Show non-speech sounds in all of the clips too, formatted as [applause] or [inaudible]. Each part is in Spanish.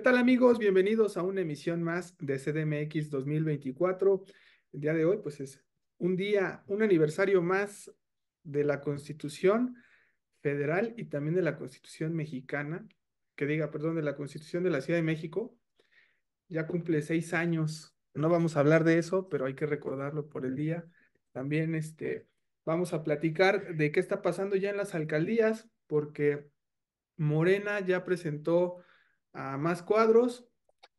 ¿Qué tal amigos? Bienvenidos a una emisión más de CDMX 2024. El día de hoy pues es un día, un aniversario más de la Constitución Federal y también de la Constitución Mexicana, que diga, perdón, de la Constitución de la Ciudad de México. Ya cumple seis años. No vamos a hablar de eso, pero hay que recordarlo por el día. También este, vamos a platicar de qué está pasando ya en las alcaldías, porque Morena ya presentó a más cuadros.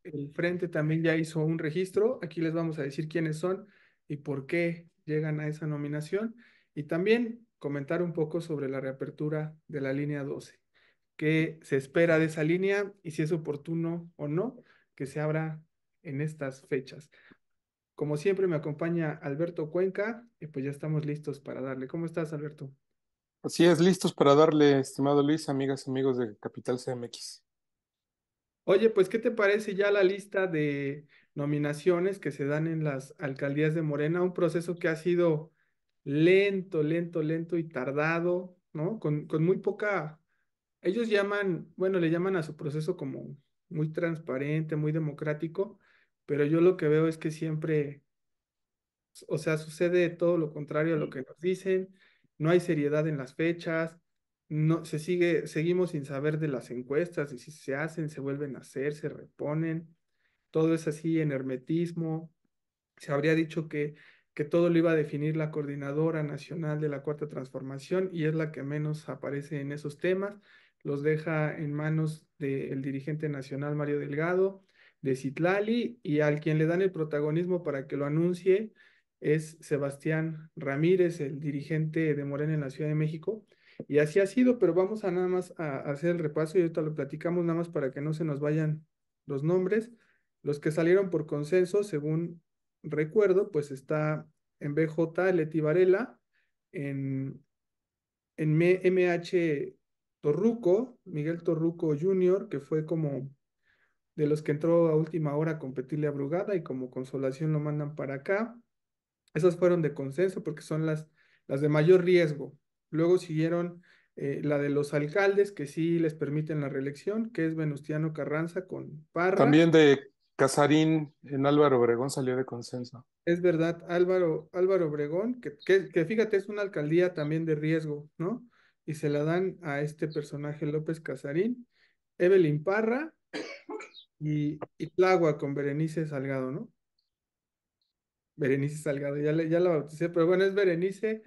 El frente también ya hizo un registro. Aquí les vamos a decir quiénes son y por qué llegan a esa nominación. Y también comentar un poco sobre la reapertura de la línea 12. ¿Qué se espera de esa línea y si es oportuno o no que se abra en estas fechas? Como siempre me acompaña Alberto Cuenca y pues ya estamos listos para darle. ¿Cómo estás, Alberto? Así es, listos para darle, estimado Luis, amigas, y amigos de Capital CMX. Oye, pues, ¿qué te parece ya la lista de nominaciones que se dan en las alcaldías de Morena? Un proceso que ha sido lento, lento, lento y tardado, ¿no? Con, muy poca, ellos llaman, bueno, le llaman a su proceso como muy transparente, muy democrático, pero yo lo que veo es que siempre, o sea, sucede todo lo contrario a lo que nos dicen, no hay seriedad en las fechas, no se sigue, seguimos sin saber de las encuestas, y si se hacen, se vuelven a hacer, se reponen, todo es así en hermetismo. Se habría dicho que, todo lo iba a definir la coordinadora nacional de la cuarta transformación y es la que menos aparece en esos temas, los deja en manos del dirigente nacional Mario Delgado, de Citlali, y al quien le dan el protagonismo para que lo anuncie es Sebastián Ramírez, el dirigente de Morena en la Ciudad de México, y así ha sido, pero vamos a nada más a, hacer el repaso y ahorita lo platicamos nada más para que no se nos vayan los nombres. Los que salieron por consenso, según recuerdo, pues está en BJ Leti Varela, en, en MH Torruco, Miguel Torruco Jr., que fue como de los que entró a última hora a competirle a Brugada y como consolación lo mandan para acá. Esas fueron de consenso porque son las, las de mayor riesgo. Luego siguieron eh, la de los alcaldes, que sí les permiten la reelección, que es Venustiano Carranza con Parra. También de Casarín en Álvaro Obregón salió de consenso. Es verdad, Álvaro, Álvaro Obregón, que, fíjate, es una alcaldía también de riesgo, ¿no? Y se la dan a este personaje López Casarín, Evelyn Parra y, y con Berenice Salgado, ¿no? Berenice Salgado, ya, ya la bauticé, pero bueno, es Berenice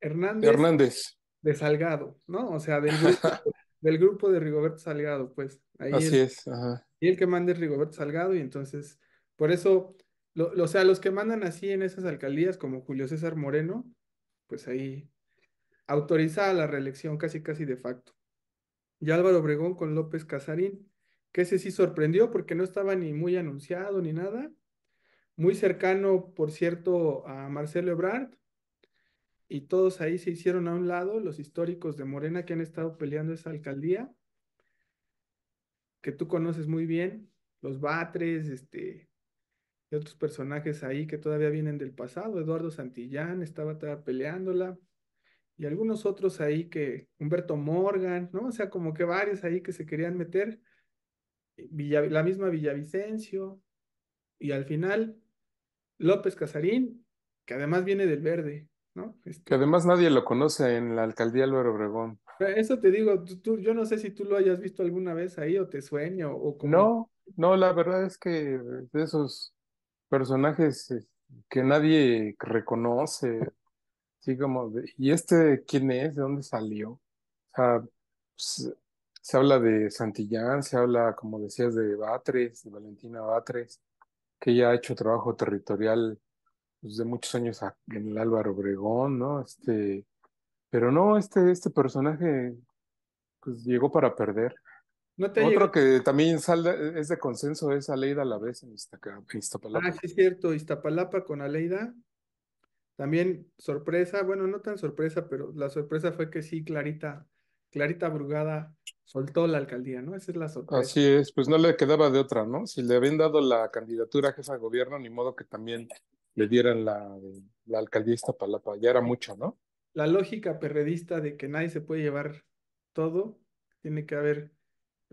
Hernández, Hernández. de Salgado, ¿no? O sea, del grupo, [laughs] del grupo de Rigoberto Salgado, pues. Así es. Ajá. Y el que manda es Rigoberto Salgado, y entonces, por eso, lo, o sea, los que mandan así en esas alcaldías, como Julio César Moreno, pues ahí autoriza la reelección casi casi de facto. Y Álvaro Obregón con López Casarín, que ese sí sorprendió porque no estaba ni muy anunciado ni nada. Muy cercano, por cierto, a Marcelo Ebrard, y todos ahí se hicieron a un lado, los históricos de Morena que han estado peleando esa alcaldía, que tú conoces muy bien, los Batres, este, y otros personajes ahí que todavía vienen del pasado, Eduardo Santillán estaba, peleándola, y algunos otros ahí que, Humberto Morgan, ¿no? O sea, como que varios ahí que se querían meter, eh, la misma Villavicencio, y al final López Casarín, que además viene del verde, este, que además nadie lo conoce en la alcaldía Álvaro Obregón. Eso te digo, tú, yo no sé si tú lo hayas visto alguna vez ahí o te sueño o No, no, la verdad es que de esos personajes eh, que nadie reconoce, [laughs] como, ¿y este quién es? ¿De dónde salió? sea, se habla de Santillán, se habla, como decías, de Batres, de Valentina Batres, que ya ha hecho trabajo territorial pues, de muchos años en el Álvaro Obregón, ¿no? Este, pero no, este, este personaje pues llegó para perder. No creo Otro que también sale, es de consenso es Aleida a la vez en Iztapalapa. Ah, sí, es cierto, Iztapalapa con Aleida. También sorpresa, bueno, no tan sorpresa, pero la sorpresa fue que sí, Clarita, Clarita Brugada soltó la alcaldía, ¿no? Esa es la sorpresa. Así es, pues no le quedaba de otra, ¿no? Si le habían dado la candidatura a jefa de gobierno, ni modo que también le dieran la, la alcaldía de Iztapalapa, ya era mucho, ¿no? La lógica perredista de que nadie se puede llevar todo, tiene que haber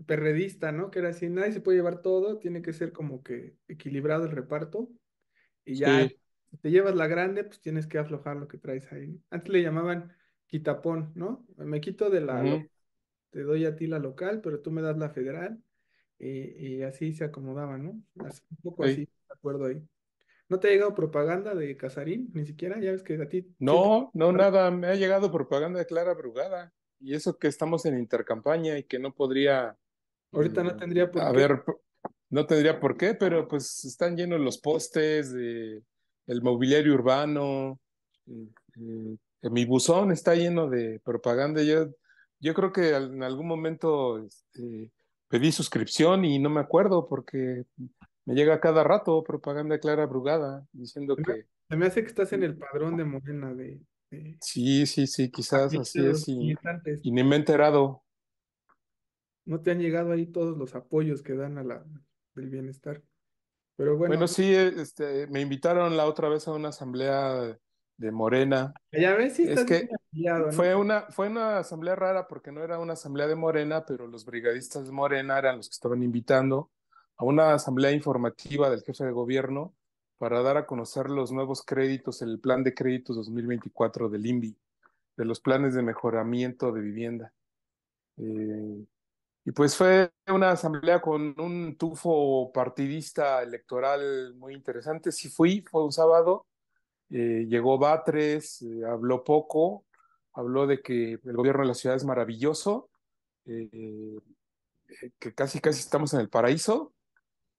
perredista, ¿no? Que era así, nadie se puede llevar todo, tiene que ser como que equilibrado el reparto y ya te llevas la grande, pues tienes que aflojar lo que traes ahí. Antes le llamaban quitapón, ¿no? Me quito de la, te doy a ti la local, pero tú me das la federal y, así se acomodaban, ¿no? un poco así, de acuerdo ahí. ¿No te ha llegado propaganda de Casarín? Ni siquiera, ya ves que a ti. No, no, nada. Me ha llegado propaganda de Clara Brugada. Y eso que estamos en intercampaña y que no podría. Ahorita no mm, tendría por a ver, no tendría por qué, pero pues están llenos los postes, el mobiliario urbano. Eh, eh, eh, mi buzón está lleno de propaganda. Yo, yo creo que en algún momento este, pedí suscripción y no me acuerdo porque me llega cada rato propaganda clara abrugada, diciendo que. Se me hace que estás en el padrón de Morena de. Sí, sí, sí, quizás así es. Y, ni me he enterado. No te han llegado ahí todos los apoyos que dan a la del bienestar. Pero bueno. Bueno, sí, este, me invitaron la otra vez a una asamblea de Morena. Ya ves si es fue una fue una asamblea rara porque no era una asamblea de Morena, pero los brigadistas de Morena eran los que estaban invitando a una asamblea informativa del jefe de gobierno para dar a conocer los nuevos créditos, el plan de créditos 2024 del INVI, de los planes de mejoramiento de vivienda. Eh, y pues fue una asamblea con un tufo partidista electoral muy interesante. Sí fui, fue un sábado. Eh, llegó Batres, eh, habló poco, habló de que el gobierno de la ciudad es maravilloso, que casi casi estamos en el paraíso,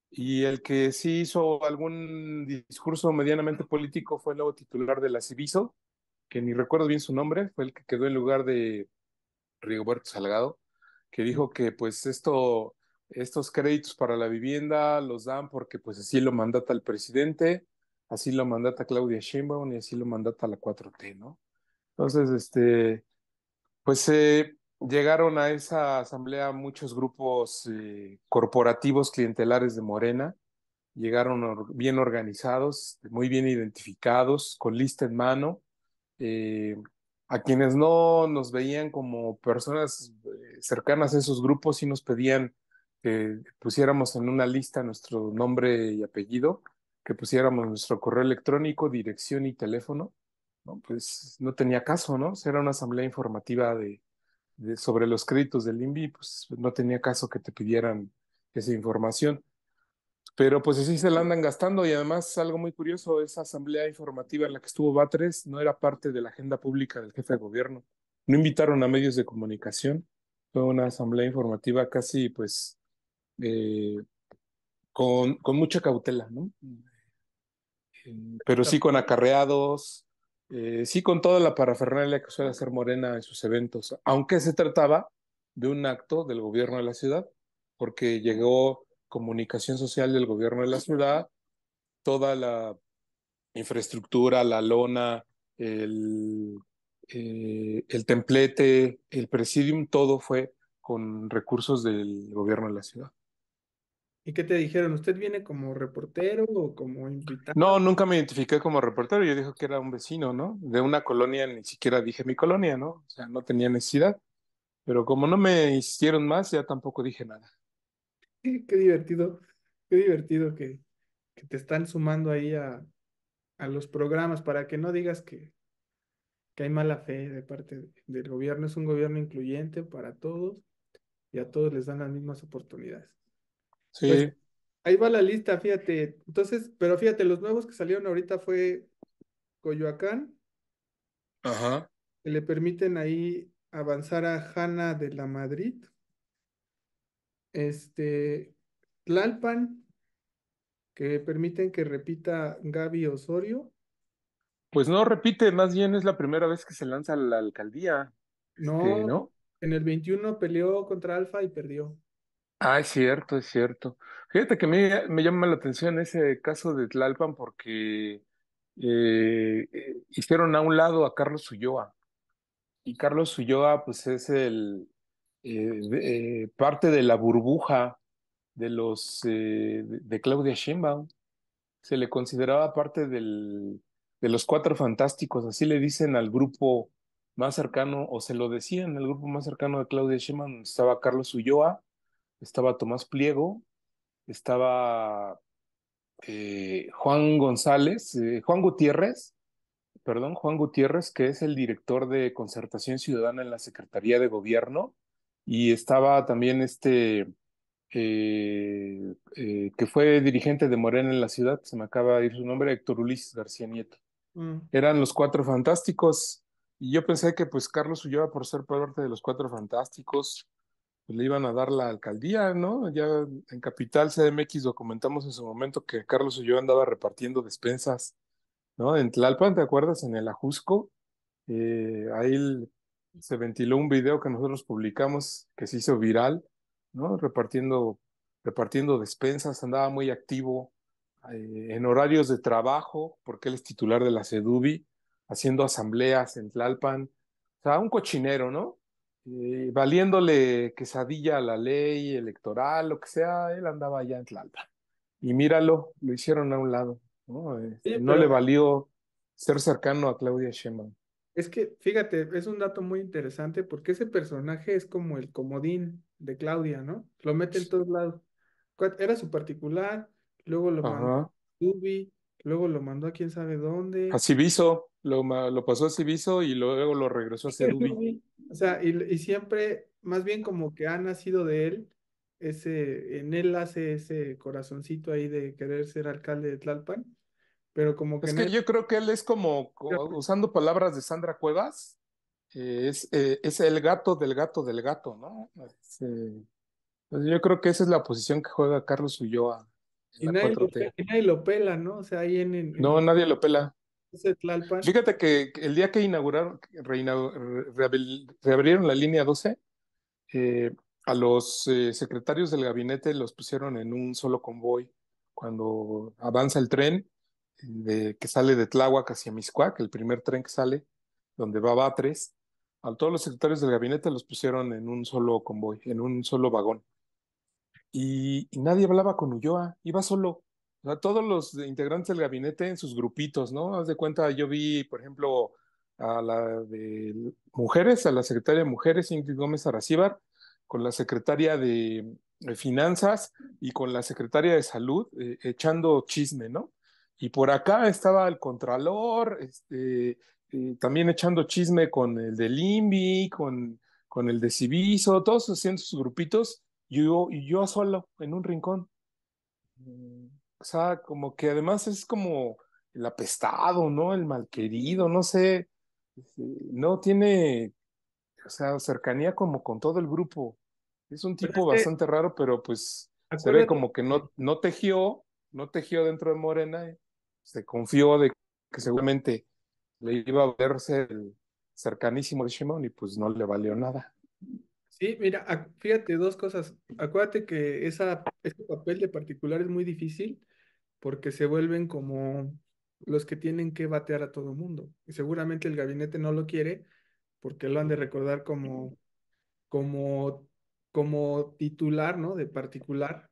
y el que sí hizo algún discurso medianamente político fue el nuevo titular de la Civiso, que ni recuerdo bien su nombre, fue el que quedó en lugar de Rigoberto Salgado, que dijo que pues esto, estos créditos para la vivienda los dan porque pues así lo mandata el presidente, así lo mandata Claudia Sheinbaum y así lo mandata la 4T, ¿no? Entonces, este, pues eh, llegaron a esa asamblea muchos grupos eh, corporativos clientelares de Morena, llegaron bien organizados, muy bien identificados, con lista en mano. Eh, a quienes no nos veían como personas eh, cercanas a esos grupos, y nos pedían que pusiéramos en una lista nuestro nombre y apellido, que pusiéramos nuestro correo electrónico, dirección y teléfono. No, pues no tenía caso, ¿no? Era una asamblea informativa de, sobre los créditos del INVI, pues no tenía caso que te pidieran esa información. Pero pues así se la andan gastando y además algo muy curioso, esa asamblea informativa en la que estuvo Batres no era parte de la agenda pública del jefe de gobierno. No invitaron a medios de comunicación, fue una asamblea informativa casi pues eh, con, con mucha cautela, ¿no? Mm. Pero sí con acarreados, eh, sí con toda la parafernalia que suele hacer Morena en sus eventos, aunque se trataba de un acto del gobierno de la ciudad, porque llegó comunicación social del gobierno de la ciudad, toda la infraestructura, la lona, el, eh, el templete, el presidium, todo fue con recursos del gobierno de la ciudad. ¿Y qué te dijeron? ¿Usted viene como reportero o como invitado? No, nunca me identifiqué como reportero. Yo dije que era un vecino, ¿no? De una colonia, ni siquiera dije mi colonia, ¿no? O sea, no tenía necesidad. Pero como no me insistieron más, ya tampoco dije nada. qué divertido, qué divertido que, te están sumando ahí a, los programas para que no digas que, hay mala fe de parte del gobierno. Es un gobierno incluyente para todos y a todos les dan las mismas oportunidades. Sí. Pues, ahí va la lista, fíjate. Entonces, pero fíjate, los nuevos que salieron ahorita fue Coyoacán. Ajá. Que le permiten ahí avanzar a Hanna de la Madrid. Este, Tlalpan, que permiten que repita Gaby Osorio. Pues no repite, más bien es la primera vez que se lanza la alcaldía. No, este, ¿no? en el 21 peleó contra Alfa y perdió. Ah, es cierto, es cierto. Fíjate que me, me llama la atención ese caso de Tlalpan porque eh, eh, hicieron a un lado a Carlos Ulloa. Y Carlos Ulloa, pues es el eh, parte de la burbuja de los de, Claudia Sheinbaum. Se le consideraba parte del, de los Cuatro Fantásticos, así le dicen al grupo más cercano, o se lo decían, el grupo más cercano de Claudia Sheinbaum estaba Carlos Ulloa estaba Tomás Pliego, estaba eh, Juan González, eh, Juan Gutiérrez, perdón, Juan Gutiérrez, que es el director de Concertación Ciudadana en la Secretaría de Gobierno, y estaba también este, eh, que fue dirigente de Morena en la ciudad, se me acaba de ir su nombre, Héctor Ulises García Nieto. Mm. Eran los cuatro fantásticos, y yo pensé que pues Carlos Ulloa, por ser parte de los cuatro fantásticos, le iban a dar la alcaldía, ¿no? Ya en Capital CDMX documentamos en su momento que Carlos yo andaba repartiendo despensas, ¿no? En Tlalpan, ¿te acuerdas? En el Ajusco, eh, ahí se ventiló un video que nosotros publicamos que se hizo viral, ¿no? Repartiendo, repartiendo despensas, andaba muy activo eh, en horarios de trabajo, porque él es titular de la CEDUBI, haciendo asambleas en Tlalpan, o sea, un cochinero, ¿no? Eh, valiéndole quesadilla a la ley electoral, lo que sea, él andaba allá en Tlalpa. Y míralo, lo hicieron a un lado. No, este, no le valió ser cercano a Claudia Sheinbaum. Es que, fíjate, es un dato muy interesante porque ese personaje es como el comodín de Claudia, ¿no? Lo mete en todos lados. Era su particular, luego lo mandó a luego lo mandó a quién sabe dónde. A Civiso, lo, lo pasó a Sibiso y luego lo regresó a Cerubi. o sea, y, siempre, más bien como que ha nacido de él, ese, en él hace ese corazoncito ahí de querer ser alcalde de Tlalpan, pero como que... Es que yo creo que él es como, usando palabras de Sandra Cuevas, eh, es, eh, es, el gato del gato del gato, ¿no? Este, pues yo creo que esa es la posición que juega Carlos Ulloa y nadie, lo, pela, ¿no? O sea, ahí en... no, nadie lo pela. Fíjate que el día que inauguraron, reabrieron la línea 12, eh, a los eh, secretarios del gabinete los pusieron en un solo convoy cuando avanza el tren de, que sale de Tláhuac hacia Miscuac, el primer tren que sale, donde va Batres, a todos los secretarios del gabinete los pusieron en un solo convoy, en un solo vagón y, nadie hablaba con Ulloa, iba solo. O sea, todos los integrantes del gabinete en sus grupitos, ¿no? Haz de cuenta, yo vi, por ejemplo, a la de mujeres, a la secretaria de mujeres, Ingrid Gómez Aracíbar, con la secretaria de, finanzas y con la secretaria de salud eh, echando chisme, ¿no? Y por acá estaba el contralor, este, eh, también echando chisme con el del INVI, con, con el de Civiso, todos haciendo sus grupitos yo, yo solo en un rincón. Mm. O sea, como que además es como el apestado, ¿no? El malquerido, no sé, este, no tiene, o sea, cercanía como con todo el grupo. Es un tipo bastante raro, pero pues se ve como que no, no tejió, no tejió dentro de Morena, eh, se confió de que seguramente le iba a verse el cercanísimo de Shimon y pues no le valió nada. Sí, mira, fíjate dos cosas. Acuérdate que esa, ese papel de particular es muy difícil porque se vuelven como los que tienen que batear a todo mundo. Y seguramente el gabinete no lo quiere porque lo han de recordar como, como, como titular, ¿no? De particular,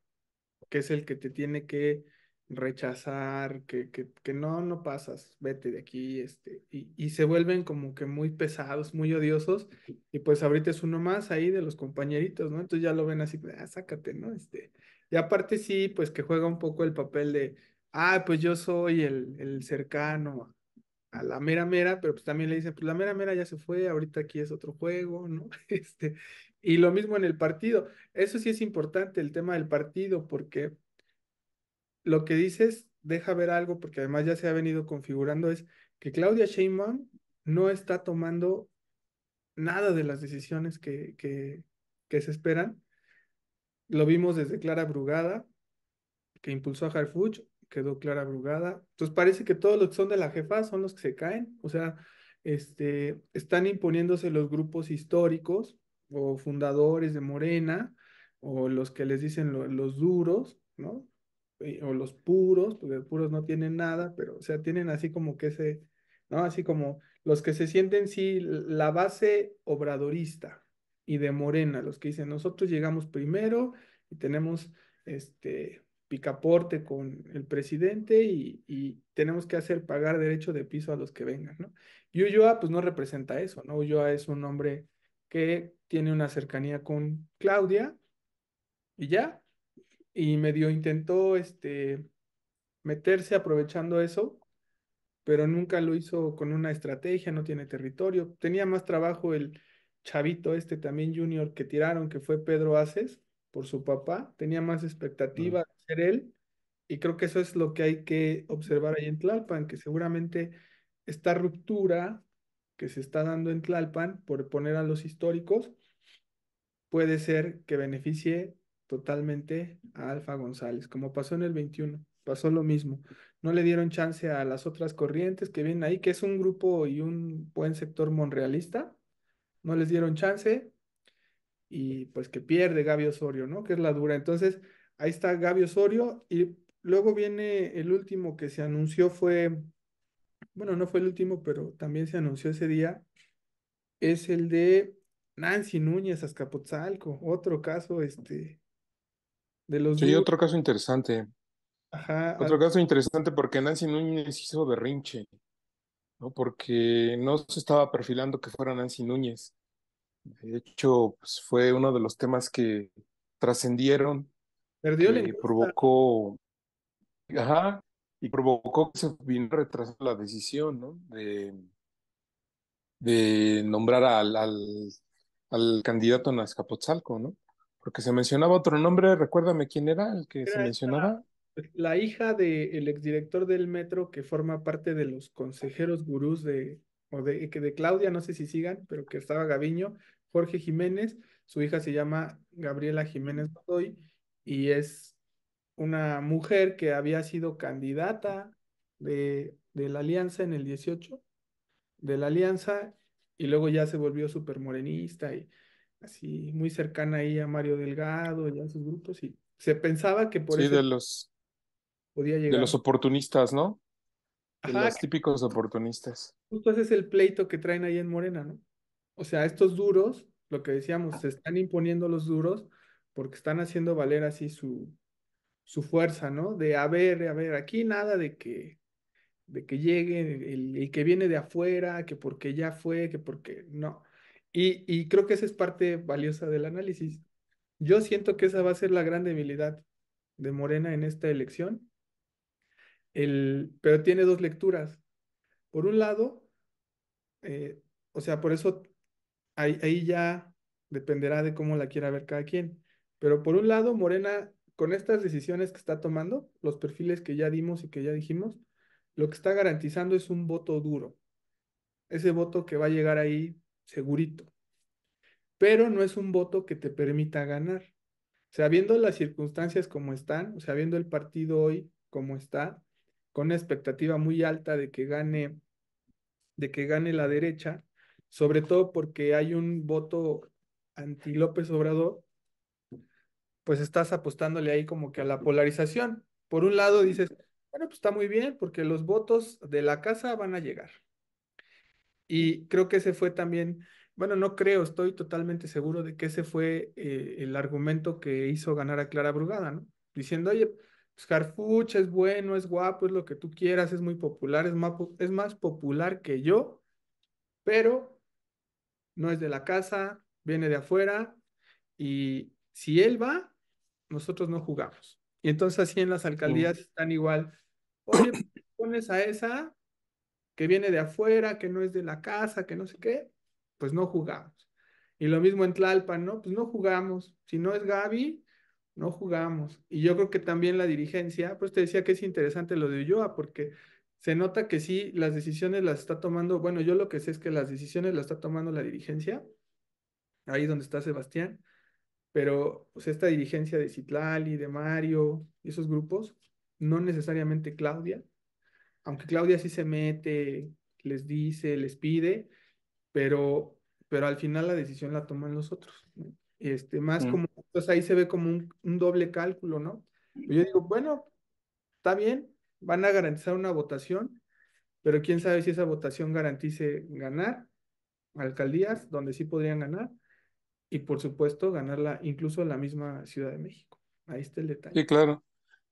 que es el que te tiene que rechazar, que, que, no, no pasas, vete de aquí, este, y, y, se vuelven como que muy pesados, muy odiosos, y pues ahorita es uno más ahí de los compañeritos, ¿no? Entonces ya lo ven así, ah, sácate, ¿no? Este, y aparte sí, pues que juega un poco el papel de, ah, pues yo soy el, cercano a, la mera mera, pero pues también le dicen, pues la mera mera ya se fue, ahorita aquí es otro juego, ¿no? [laughs] Este, y lo mismo en el partido, eso sí es importante, el tema del partido, porque lo que dices deja ver algo, porque además ya se ha venido configurando, es que Claudia Sheinbaum no está tomando nada de las decisiones que, que, se esperan. Lo vimos desde Clara Brugada, que impulsó a Harfuch, quedó Clara Brugada. Entonces parece que todos los que son de la jefa son los que se caen, o sea, este, están imponiéndose los grupos históricos o fundadores de Morena o los que les dicen los duros, ¿no? o los puros, porque los puros no tienen nada, pero, o sea, tienen así como que ese, ¿no? Así como los que se sienten, sí, la base obradorista y de Morena, los que dicen, nosotros llegamos primero y tenemos este picaporte con el presidente y, y tenemos que hacer pagar derecho de piso a los que vengan, ¿no? Y Ulloa, pues no representa eso, ¿no? Ulloa es un hombre que tiene una cercanía con Claudia y ya, y medio intentó este, meterse aprovechando eso, pero nunca lo hizo con una estrategia, no tiene territorio. Tenía más trabajo el chavito este también junior que tiraron, que fue Pedro Aces, por su papá, tenía más expectativa mm. de ser él, y creo que eso es lo que hay que observar ahí en Tlalpan, que seguramente esta ruptura que se está dando en Tlalpan por poner a los históricos puede ser que beneficie totalmente a Alfa González, como pasó en el 21, pasó lo mismo. No le dieron chance a las otras corrientes que vienen ahí, que es un grupo y un buen sector monrealista, no les dieron chance y pues que pierde Gaby Osorio, ¿no? Que es la dura. Entonces, ahí está Gaby Osorio y luego viene el último que se anunció fue, bueno, no fue el último, pero también se anunció ese día, es el de Nancy Núñez Azcapotzalco, otro caso, este, sí, otro caso interesante. Ajá, otro caso interesante porque Nancy Núñez hizo berrinche, ¿no? Porque no se estaba perfilando que fuera Nancy Núñez. De hecho, pues fue uno de los temas que trascendieron. que provocó, ajá, y provocó que se vino retrasar la decisión, ¿no? De, nombrar al, al, candidato en Azcapotzalco, ¿no? Porque se mencionaba otro nombre, recuérdame quién era el que se mencionaba. la hija del ex exdirector del metro que forma parte de los consejeros gurús de, o de, que de Claudia, no sé si sigan, pero que estaba Gaviño, Jorge Jiménez, su hija se llama Gabriela Jiménez Godoy y es una mujer que había sido candidata de, de la alianza en el 18, de la alianza, y luego ya se volvió súper morenista y así muy cercana ahí a Mario Delgado y a sus grupos y se pensaba que por sí, de los, podía llegar. De los oportunistas, ¿no? De los típicos oportunistas. Justo ese es el pleito que traen ahí en Morena, ¿no? O sea, estos duros, lo que decíamos, se están imponiendo los duros porque están haciendo valer así su, su fuerza, ¿no? De a ver, a ver, aquí nada de que de que llegue el que viene de afuera, que porque ya fue, que porque no. Y, creo que esa es parte valiosa del análisis. Yo siento que esa va a ser la gran debilidad de Morena en esta elección. El, pero tiene dos lecturas. Por un lado, eh, o sea, por eso ahí, ahí ya dependerá de cómo la quiera ver cada quien. Pero por un lado, Morena, con estas decisiones que está tomando, los perfiles que ya dimos y que ya dijimos, lo que está garantizando es un voto duro. Ese voto que va a llegar ahí segurito. Pero no es un voto que te permita ganar. O sea, viendo las circunstancias como están, o sea, viendo el partido hoy como está, con una expectativa muy alta de que gane, de que gane la derecha, sobre todo porque hay un voto anti López Obrador, pues estás apostándole ahí como que a la polarización. Por un lado dices, bueno, pues está muy bien porque los votos de la casa van a llegar. Y creo que ese fue también, bueno, no creo, estoy totalmente seguro de que ese fue eh, el argumento que hizo ganar a Clara Brugada, ¿no? Diciendo, oye, pues es bueno, es guapo, es lo que tú quieras, es muy popular, es más, es más popular que yo, pero no es de la casa, viene de afuera y si él va, nosotros no jugamos. Y entonces así en las alcaldías están igual, oye, pues, pones a esa, que viene de afuera, que no es de la casa, que no sé qué, pues no jugamos. Y lo mismo en Tlalpan, ¿no? Pues no jugamos. Si no es Gaby, no jugamos. Y yo creo que también la dirigencia, pues te decía que es interesante lo de Ulloa, porque se nota que sí, las decisiones las está tomando, bueno, yo lo que sé es que las decisiones las está tomando la dirigencia, ahí donde está Sebastián, pero pues esta dirigencia de Citlali, de Mario, esos grupos, no necesariamente Claudia, aunque Claudia sí se mete, les dice, les pide, pero, pero al final la decisión la toman los otros. Este, más mm. como, entonces pues ahí se ve como un, doble cálculo, ¿no? yo digo, bueno, está bien, van a garantizar una votación, pero quién sabe si esa votación garantice ganar alcaldías donde sí podrían ganar y por supuesto ganarla incluso en la misma Ciudad de México. Ahí está el detalle. Sí, claro.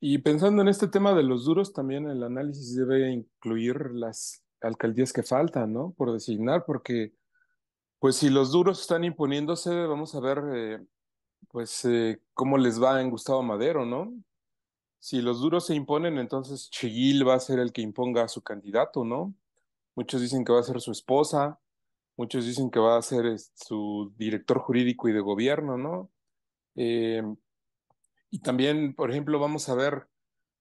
Y pensando en este tema de los duros, también el análisis debe incluir las alcaldías que faltan, ¿no? Por designar, porque pues si los duros están imponiéndose, vamos a ver eh, pues eh, cómo les va en Gustavo Madero, ¿no? Si los duros se imponen, entonces Chiguil va a ser el que imponga a su candidato, ¿no? Muchos dicen que va a ser su esposa, muchos dicen que va a ser su director jurídico y de gobierno, ¿no? Eh, y también, por ejemplo, vamos a ver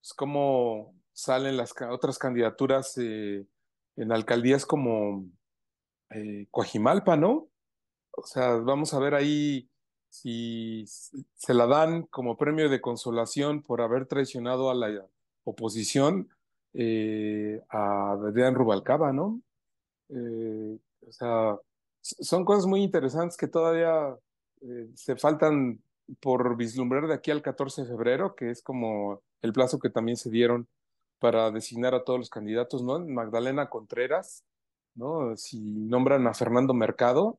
pues, cómo salen las otras candidaturas eh, en alcaldías como eh, Coajimalpa, ¿no? O sea, vamos a ver ahí si se la dan como premio de consolación por haber traicionado a la oposición eh, a Adrián Rubalcaba, ¿no? o sea, son cosas muy interesantes que todavía se faltan por vislumbrar de aquí al 14 de febrero, que es como el plazo que también se dieron para designar a todos los candidatos, ¿no? Magdalena Contreras, ¿no? Si nombran a Fernando Mercado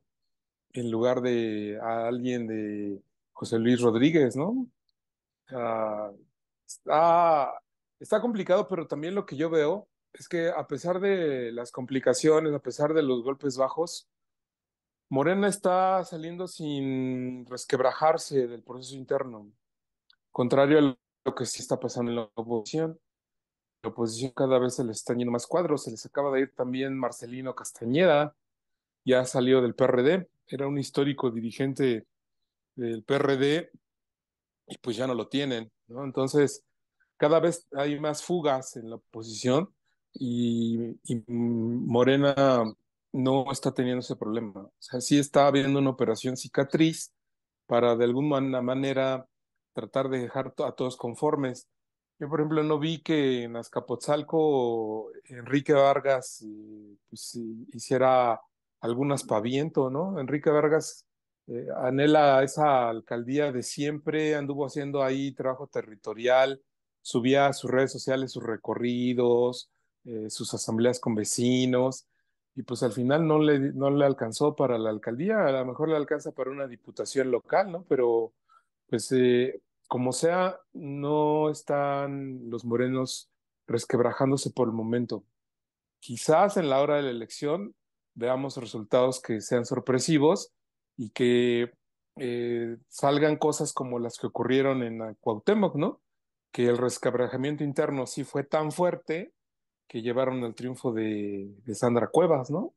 en lugar de a alguien de José Luis Rodríguez, ¿no? Ah, está, está complicado, pero también lo que yo veo es que a pesar de las complicaciones, a pesar de los golpes bajos, Morena está saliendo sin resquebrajarse del proceso interno, contrario a lo que sí está pasando en la oposición. La oposición cada vez se les están yendo más cuadros, se les acaba de ir también Marcelino Castañeda, ya salió del PRD, era un histórico dirigente del PRD y pues ya no lo tienen, ¿no? Entonces, cada vez hay más fugas en la oposición y Morena no está teniendo ese problema. O sea, sí está habiendo una operación cicatriz para de alguna manera tratar de dejar a todos conformes. Yo, por ejemplo, no vi que en Azcapotzalco Enrique Vargas eh, pues, eh, hiciera algún aspaviento, ¿no? Enrique Vargas eh, anhela esa alcaldía de siempre, anduvo haciendo ahí trabajo territorial, subía a sus redes sociales sus recorridos, eh, sus asambleas con vecinos, y pues al final no le, no le alcanzó para la alcaldía, a lo mejor le alcanza para una diputación local, ¿no? Pero pues eh, como sea, no están los morenos resquebrajándose por el momento. Quizás en la hora de la elección veamos resultados que sean sorpresivos y que eh, salgan cosas como las que ocurrieron en Cuauhtémoc, ¿no? Que el resquebrajamiento interno sí fue tan fuerte que llevaron el triunfo de, Sandra Cuevas, ¿no?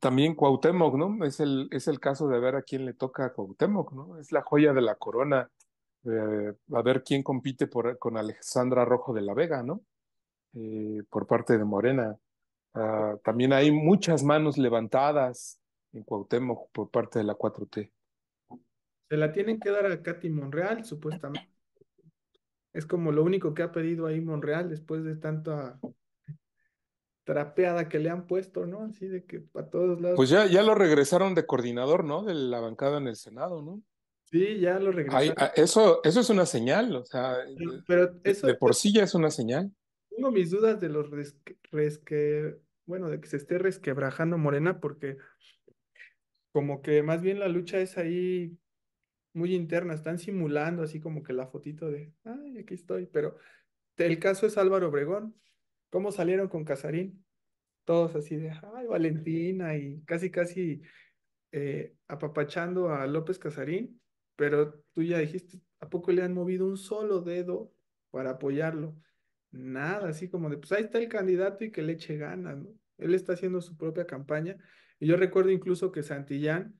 también Cuauhtémoc, ¿no? Es el, es el caso de ver a quién le toca a Cuauhtémoc, ¿no? Es la joya de la corona. Eh, a ver quién compite por, con Alexandra Rojo de la Vega, ¿no? Eh, por parte de Morena. Ah, también hay muchas manos levantadas en Cuauhtémoc por parte de la 4T. Se la tienen que dar a Katy Monreal, supuestamente. Es como lo único que ha pedido ahí Monreal después de tanta trapeada que le han puesto, ¿no? Así de que para todos lados. Pues ya, ya lo regresaron de coordinador, ¿no? De la bancada en el Senado, ¿no? Sí, ya lo regresaron. Ah, eso, eso es una señal, o sea, pero, eso, de por sí ya es una señal. Tengo mis dudas de los resque, bueno, de que se esté resquebrajando Morena, porque como que más bien la lucha es ahí muy interna, están simulando así como que la fotito de, ay, aquí estoy, pero el caso es Álvaro Obregón, ¿cómo salieron con Casarín? Todos así de, ay, Valentina, y casi, casi eh, apapachando a López Casarín, pero tú ya dijiste, ¿a poco le han movido un solo dedo para apoyarlo? Nada, así como de, pues ahí está el candidato y que le eche ganas, ¿no? Él está haciendo su propia campaña. Y yo recuerdo incluso que Santillán,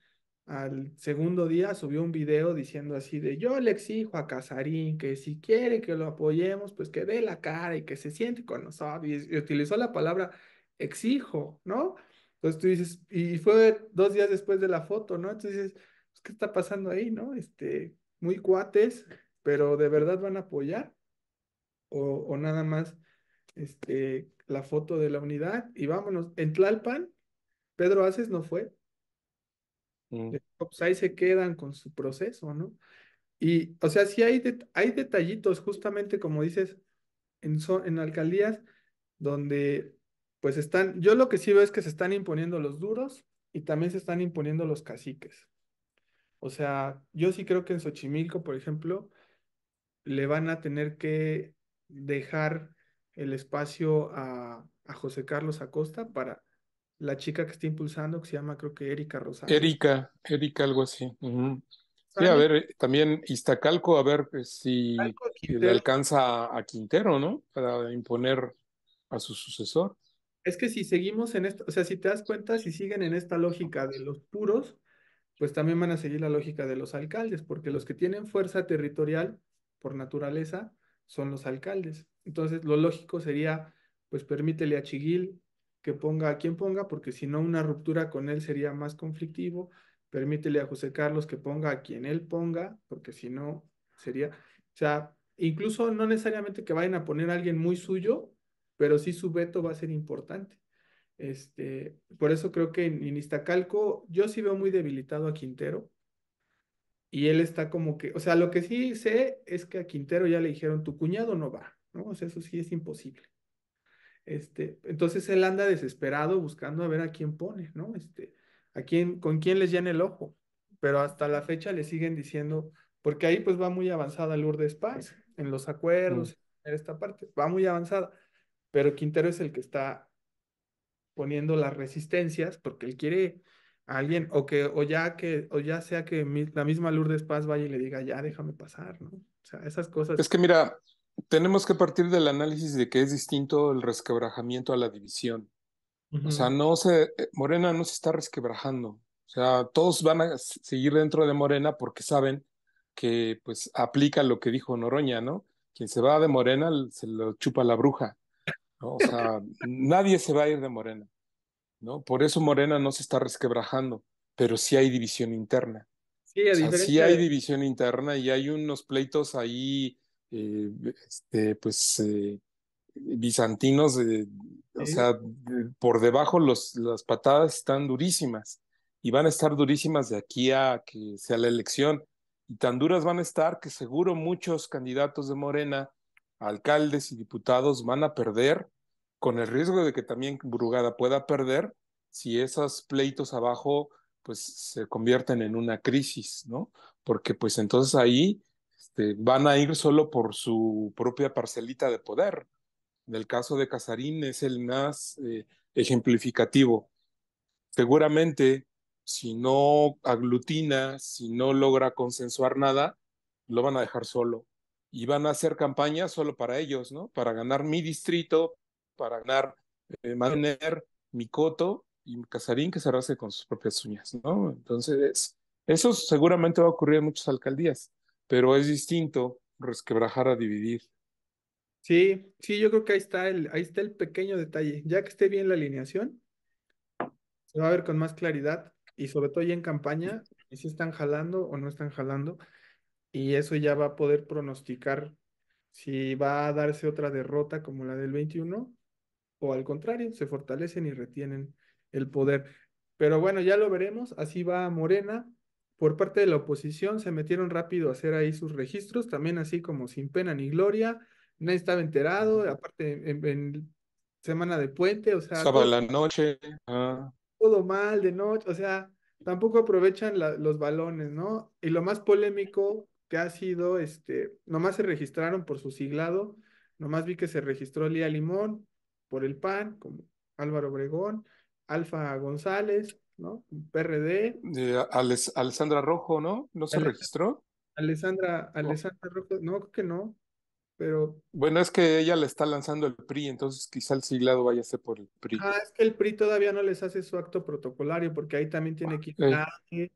al segundo día subió un video diciendo así de yo le exijo a Casarín que si quiere que lo apoyemos, pues que dé la cara y que se siente con nosotros. Y, utilizó la palabra exijo, ¿no? Entonces tú dices, y fue dos días después de la foto, ¿no? Entonces dices, pues, ¿qué está pasando ahí, no? Este, muy cuates, pero ¿de verdad van a apoyar? O, o nada más este, la foto de la unidad y vámonos. En Tlalpan, Pedro Aces no fue, ahí se quedan con su proceso, ¿no? Y, o sea, sí hay, hay detallitos, justamente como dices, en, en alcaldías donde, pues están, yo lo que sí veo es que se están imponiendo los duros y también se están imponiendo los caciques. O sea, yo sí creo que en Xochimilco, por ejemplo, le van a tener que dejar el espacio a, a José Carlos Acosta para la chica que está impulsando, que se llama creo que Erika Rosales. Erika, Erika, algo así. a ver, también Iztacalco, a ver pues, si le alcanza a Quintero, ¿no? Para imponer a su sucesor. Es que si seguimos en esto, o sea, si te das cuenta, si siguen en esta lógica de los puros, pues también van a seguir la lógica de los alcaldes, porque los que tienen fuerza territorial por naturaleza son los alcaldes. Entonces, lo lógico sería, pues permítele a Chiguil que ponga a quien ponga, porque si no una ruptura con él sería más conflictivo. Permítele a José Carlos que ponga a quien él ponga, porque si no sería, o sea, incluso no necesariamente que vayan a poner a alguien muy suyo, pero sí su veto va a ser importante. Este, por eso creo que en, en yo sí veo muy debilitado a Quintero. Y él está como que, o sea, lo que sí sé es que a Quintero ya le dijeron, tu cuñado no va, ¿no? O sea, eso sí es imposible. Este, entonces él anda desesperado buscando a ver a quién pone, ¿no? Este, a quién, con quién les llena el ojo. Pero hasta la fecha le siguen diciendo, porque ahí pues va muy avanzada Lourdes Paz, en los acuerdos, mm. en esta parte, va muy avanzada. Pero Quintero es el que está poniendo las resistencias porque él quiere a alguien, o que, o ya que, o ya sea que la misma Lourdes Paz vaya y le diga, ya déjame pasar, ¿no? O sea, esas cosas. Es que mira, tenemos que partir del análisis de que es distinto el resquebrajamiento a la división. O sea, no se, eh, Morena no se está resquebrajando. O sea, todos van a seguir dentro de Morena porque saben que pues aplica lo que dijo Noroña, ¿no? Quien se va de Morena se lo chupa la bruja. O sea, nadie se va a ir de Morena, ¿no? Por eso Morena no se está resquebrajando, pero sí hay división interna. Sí, sí hay división interna y hay unos pleitos ahí eh, este, pues, eh, bizantinos, eh, o sea, por debajo los, las patadas están durísimas y van a estar durísimas de aquí a que sea la elección. Y tan duras van a estar que seguro muchos candidatos de Morena, alcaldes y diputados van a perder, con el riesgo de que también Brugada pueda perder si esos pleitos abajo pues se convierten en una crisis, ¿no? Porque pues entonces ahí este, van a ir solo por su propia parcelita de poder. En el caso de Casarín es el más eh, ejemplificativo. Seguramente, si no aglutina, si no logra consensuar nada, lo van a dejar solo. Y van a hacer campañas solo para ellos, ¿no? Para ganar mi distrito, para ganar eh, mantener mi coto y Casarín que se rase con sus propias uñas, ¿no? Entonces, eso seguramente va a ocurrir en muchas alcaldías pero es distinto resquebrajar a dividir. Sí, sí, yo creo que ahí está el, ahí está el pequeño detalle. Ya que esté bien la alineación, se va a ver con más claridad y sobre todo ya en campaña, si están jalando o no están jalando, y eso ya va a poder pronosticar si va a darse otra derrota como la del 21 o al contrario, se fortalecen y retienen el poder. Pero bueno, ya lo veremos, así va Morena, por parte de la oposición se metieron rápido a hacer ahí sus registros, también así como sin pena ni gloria, nadie estaba enterado, aparte en, semana de puente, o sea... Sábado la noche. Todo mal de noche, o sea, tampoco aprovechan los balones, ¿no? Y lo más polémico que ha sido, este, nomás se registraron por su siglado, nomás vi que se registró Lía Limón por el PAN, como Álvaro Obregón, Alfa González, ¿no? PRD. Alessandra Rojo, ¿no? ¿No se registró? Alessandra, Alessandra Rojo, no, creo que no, pero... Bueno, es que ella le está lanzando el PRI, entonces quizá el siglado vaya a ser por el PRI. Ah, es que el PRI todavía no les hace su acto protocolario, porque ahí también tiene ah, que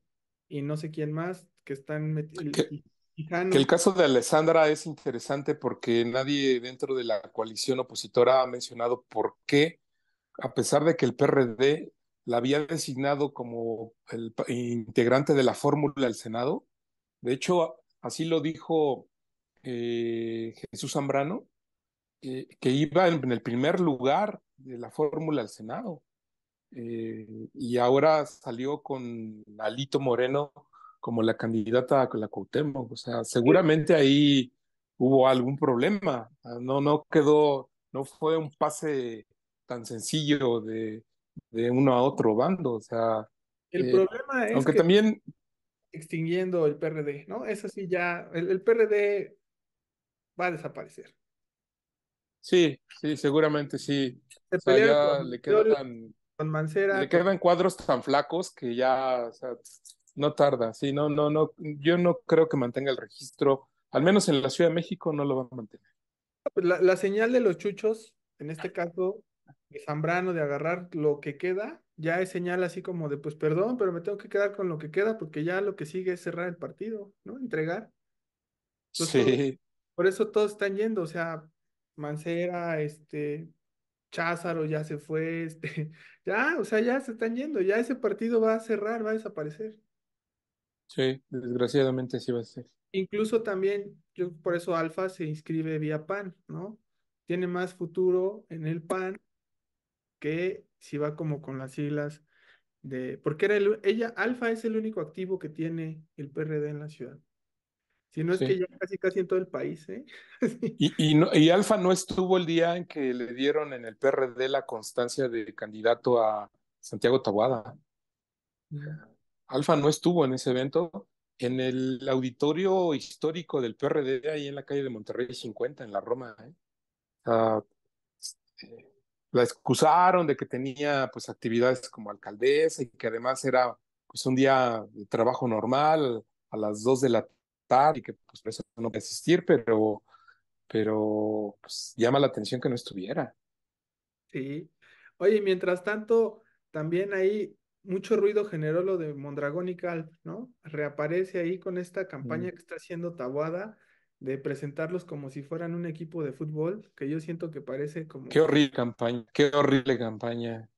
y no sé quién más que están metidos. que el caso de Alessandra es interesante porque nadie dentro de la coalición opositora ha mencionado por qué, a pesar de que el PRD la había designado como el integrante de la fórmula del Senado. De hecho, así lo dijo eh, Jesús Zambrano, que iba en, el primer lugar de la fórmula del Senado. Eh, y ahora salió con Alito Moreno como la candidata con la Cuauhtémoc. O sea, seguramente ahí hubo algún problema. Ah, no, no quedó, no fue un pase tan sencillo de, de uno a otro bando. O sea, el eh, problema es aunque que también extinguiendo el PRD, ¿no? Es así ya, el, PRD va a desaparecer. Sí, sí, seguramente sí. ya le quedan, con Mancera. Le quedan cuadros tan flacos que ya, o sea, no tarda. Sí, no, no, no. Yo no creo que mantenga el registro, al menos en la Ciudad de México no lo va a mantener. La, la señal de los chuchos, en este ah. caso, de Zambrano, de agarrar lo que queda, ya es señal así como de, pues perdón, pero me tengo que quedar con lo que queda porque ya lo que sigue es cerrar el partido, ¿no? Entregar. sí. Por eso todos están yendo, o sea, Mancera, este, Cházaro ya se fue, [laughs] este, ya, o sea, ya se están yendo, ya ese partido va a cerrar, va a desaparecer. Sí, desgraciadamente sí va a ser. Incluso también, yo por eso Alfa se inscribe vía PAN, ¿no? Tiene más futuro en el PAN que si va como con las siglas de, porque era el, ella, Alfa es el único activo que tiene el PRD en la ciudad. Si no es que ya casi casi en todo el país, ¿eh? [laughs] y, y, Alfa no estuvo el día en que le dieron en el PRD la constancia de candidato a Santiago Taguada Alfa no estuvo en ese evento. En el auditorio histórico del PRD, ahí en la calle de Monterrey 50, en la Roma, ¿eh? la excusaron de que tenía pues actividades como alcaldesa y que además era pues un día de trabajo normal a las dos de la tarde y que pues no podía asistir, pero, pero pues llama la atención que no estuviera. Sí. Oye, mientras tanto, también ahí mucho ruido generó lo de Mondragón y Cal, ¿no? Reaparece ahí con esta campaña que está siendo Tabuada de presentarlos como si fueran un equipo de fútbol, que yo siento que parece como... Qué horrible campaña, qué horrible campaña.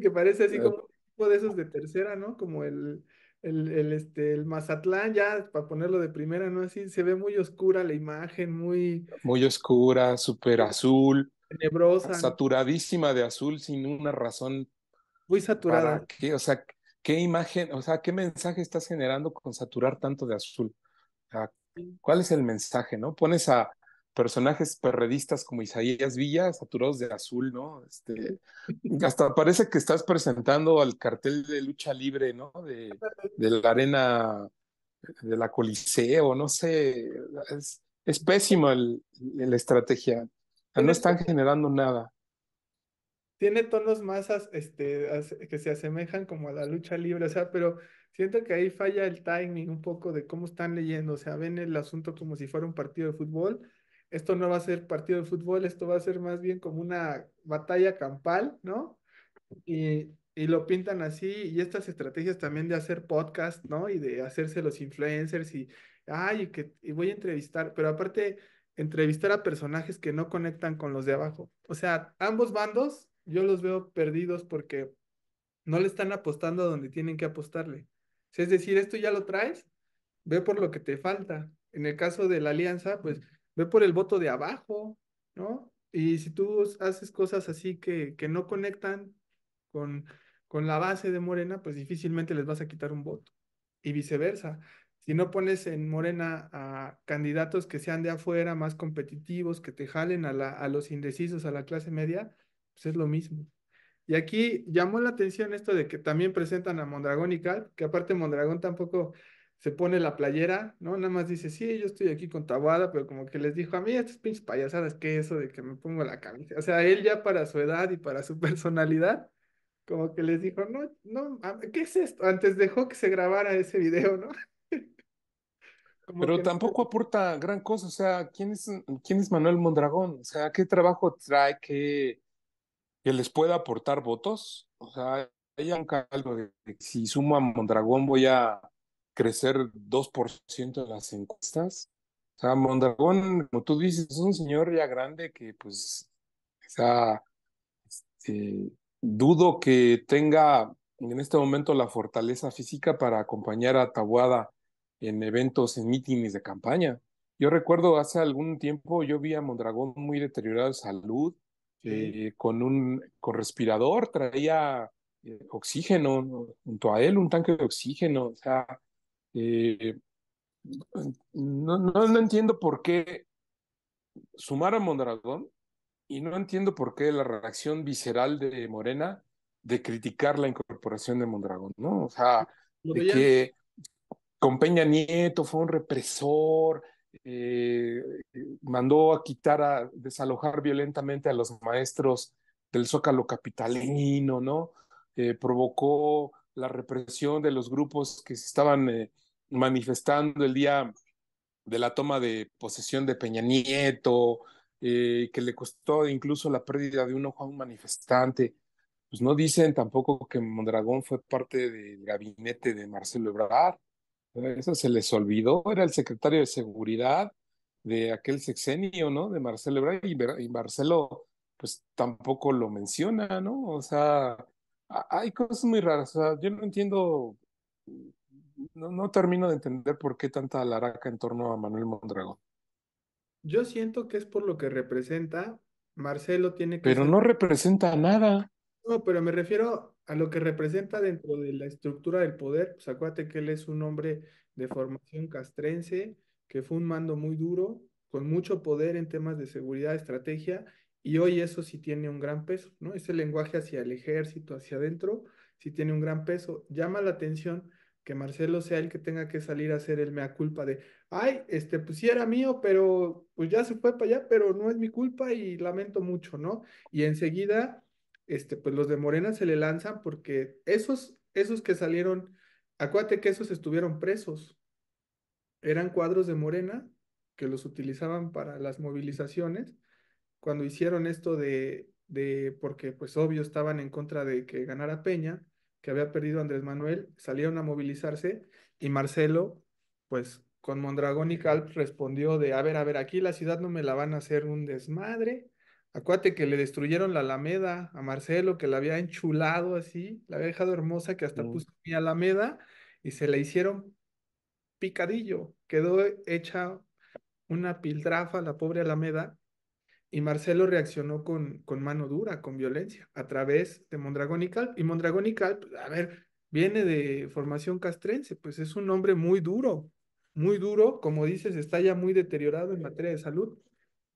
que parece así eh, como un equipo de esos de tercera, ¿no? Como el, el, el, este, el Mazatlán, ya para ponerlo de primera, ¿no? Así se ve muy oscura la imagen, muy... Muy oscura, súper azul. Tenebrosa. Saturadísima de azul sin una razón. Muy saturada. O sea, ¿qué imagen, o sea, qué mensaje estás generando con saturar tanto de azul? O ¿Cuál es el mensaje, no? Pones a personajes perredistas como Isaías Villa, saturados de azul, ¿no? Este, hasta parece que estás presentando al cartel de lucha libre, ¿no? De, la arena, de la Coliseo, no sé. Es, es pésima la estrategia. No están generando nada tiene tonos más este, que se asemejan como a la lucha libre, o sea, pero siento que ahí falla el timing un poco de cómo están leyendo, o sea, ven el asunto como si fuera un partido de fútbol, esto no va a ser partido de fútbol, esto va a ser más bien como una batalla campal, ¿no? Y, y lo pintan así, y estas estrategias también de hacer podcast, ¿no? Y de hacerse los influencers y, ay, que y voy a entrevistar, pero aparte entrevistar a personajes que no conectan con los de abajo. O sea, ambos bandos yo los veo perdidos porque no le están apostando a donde tienen que apostarle. Es decir, esto ya lo traes, ve por lo que te falta. En el caso de la alianza, pues ve por el voto de abajo, ¿no? Y si tú haces cosas así que, no conectan con, con la base de Morena, pues difícilmente les vas a quitar un voto. Y viceversa. Si no pones en Morena a candidatos que sean de afuera, más competitivos, que te jalen a, a los indecisos, a la clase media, pues, es lo mismo. Y aquí llamó la atención esto de que también presentan a Mondragón y Cal, que aparte Mondragón tampoco se pone la playera, ¿no? Nada más dice, sí, yo estoy aquí con Tabuada, pero como que les dijo, a mí estas pinches payasadas, ¿qué es eso de que me pongo la camisa? O sea, él ya para su edad y para su [laughs] personalidad, como que les dijo, no, no, ¿qué es esto? Antes dejó que se grabara ese video, ¿no? [laughs] pero tampoco aporta gran cosa, o sea, ¿quién es, ¿quién es Manuel Mondragón? O sea, ¿qué trabajo trae? ¿Qué que les pueda aportar votos. O sea, hay un caldo de que si suma Mondragón voy a crecer 2% en las encuestas. O sea, Mondragón, como tú dices, es un señor ya grande que pues, o este, dudo que tenga en este momento la fortaleza física para acompañar a Tabuada en eventos, en mítines de campaña. Yo recuerdo hace algún tiempo, yo vi a Mondragón muy deteriorado de salud, eh, con un con respirador, traía eh, oxígeno junto a él, un tanque de oxígeno. O sea, eh, no, entiendo por qué sumar a Mondragón y no entiendo por qué la reacción visceral de Morena de criticar la incorporación de Mondragón, ¿no? O sea, de que con Peña Nieto fue un represor, eh, mandó a quitar, a desalojar violentamente a los maestros del zócalo capitalino, ¿no? Eh, provocó la represión de los grupos que se estaban eh, manifestando el día de la toma de posesión de Peña Nieto, eh, que le costó incluso la pérdida de un ojo a un manifestante. Pues no dicen tampoco que Mondragón fue parte del gabinete de Marcelo Ebrard. Eso se les olvidó, era el secretario de Seguridad de aquel sexenio, ¿no? De Marcelo Ebrard y, Marcelo pues tampoco lo menciona, ¿no? O sea, hay cosas muy raras, o sea, yo no entiendo, no, termino de entender por qué tanta alaraca en torno a Manuel Mondragón. Yo siento que es por lo que representa, Marcelo tiene que... Pero no representa nada. No, pero me refiero a lo que representa dentro de la estructura del poder, pues acuérdate que él es un hombre de formación castrense, que fue un mando muy duro, con mucho poder en temas de seguridad, estrategia, y hoy eso sí tiene un gran peso, ¿no? Ese lenguaje hacia el ejército, hacia adentro, sí tiene un gran peso. Llama la atención que Marcelo sea el que tenga que salir a hacer el mea culpa de, ay, este, pues sí era mío, pero pues ya se fue para allá, pero no es mi culpa y lamento mucho, ¿no? Y enseguida, este, pues los de Morena se le lanzan porque esos, esos que salieron, acuérdate que esos estuvieron presos, eran cuadros de Morena que los utilizaban para las movilizaciones. Cuando hicieron esto de, de, porque pues obvio estaban en contra de que ganara Peña, que había perdido Andrés Manuel, salieron a movilizarse y Marcelo, pues con Mondragón y Calp respondió de, a ver, a ver, aquí la ciudad no me la van a hacer un desmadre. Acuate que le destruyeron la Alameda a Marcelo, que la había enchulado así, la había dejado hermosa, que hasta puso mi Alameda y se la hicieron picadillo, quedó hecha una pildrafa, la pobre Alameda y Marcelo reaccionó con, con mano dura, con violencia, a través de Mondragón y Cal, Y Mondragón y a ver, viene de formación castrense, pues es un hombre muy duro, muy duro, como dices, está ya muy deteriorado en materia de salud,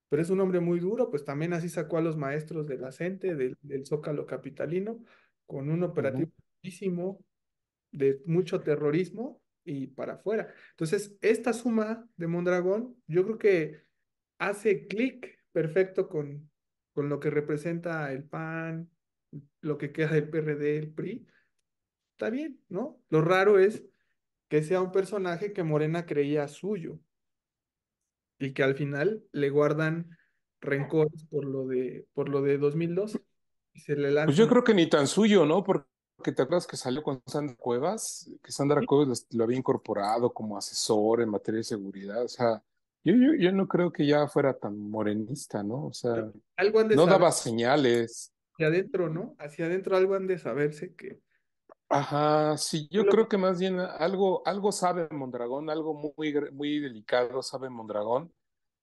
pero es un hombre muy duro, pues también así sacó a los maestros de la CENTE, del, Zócalo Capitalino, con un operativo muchísimo, de mucho terrorismo, y para afuera. Entonces, esta suma de Mondragón, yo creo que hace clic perfecto con, con lo que representa el PAN, lo que queda del PRD, el PRI. Está bien, ¿no? Lo raro es que sea un personaje que Morena creía suyo y que al final le guardan rencores por lo de, por lo de 2002 pues yo creo que ni tan suyo, ¿no? Porque que te acuerdas que salió con Sandra Cuevas, que Sandra Cuevas lo, había incorporado como asesor en materia de seguridad, o sea, yo, yo, no creo que ya fuera tan morenista, ¿no? O sea, algo no daba señales. Hacia adentro, ¿no? Hacia adentro algo han de saberse que... Ajá, sí, yo creo que más bien algo, algo sabe Mondragón, algo muy, muy delicado sabe Mondragón,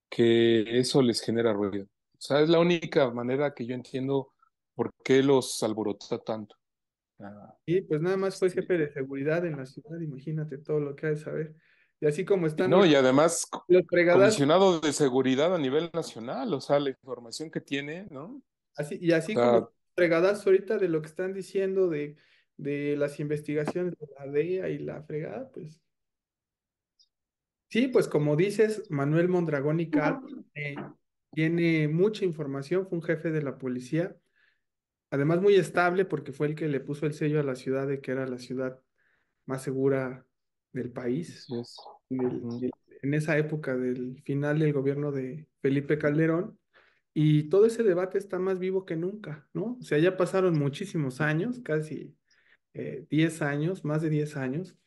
que eso les genera ruido. O sea, es la única manera que yo entiendo por qué los alborota tanto. Y pues nada más fue jefe de seguridad en la ciudad, imagínate todo lo que hay de saber. Y así como están. No, y además, comisionado de seguridad a nivel nacional, o sea, la información que tiene, ¿no? Así, y así como fregadas ahorita de lo que están diciendo de, de las investigaciones de la DEA y la fregada, pues. Sí, pues como dices, Manuel Mondragón y Cal, eh, tiene mucha información, fue un jefe de la policía además muy estable porque fue el que le puso el sello a la ciudad de que era la ciudad más segura del país. en esa época del final del gobierno de Felipe Calderón. Y todo ese debate está más vivo que nunca, ¿no? O sea, ya pasaron muchísimos años, casi eh, diez años, más de 10 años,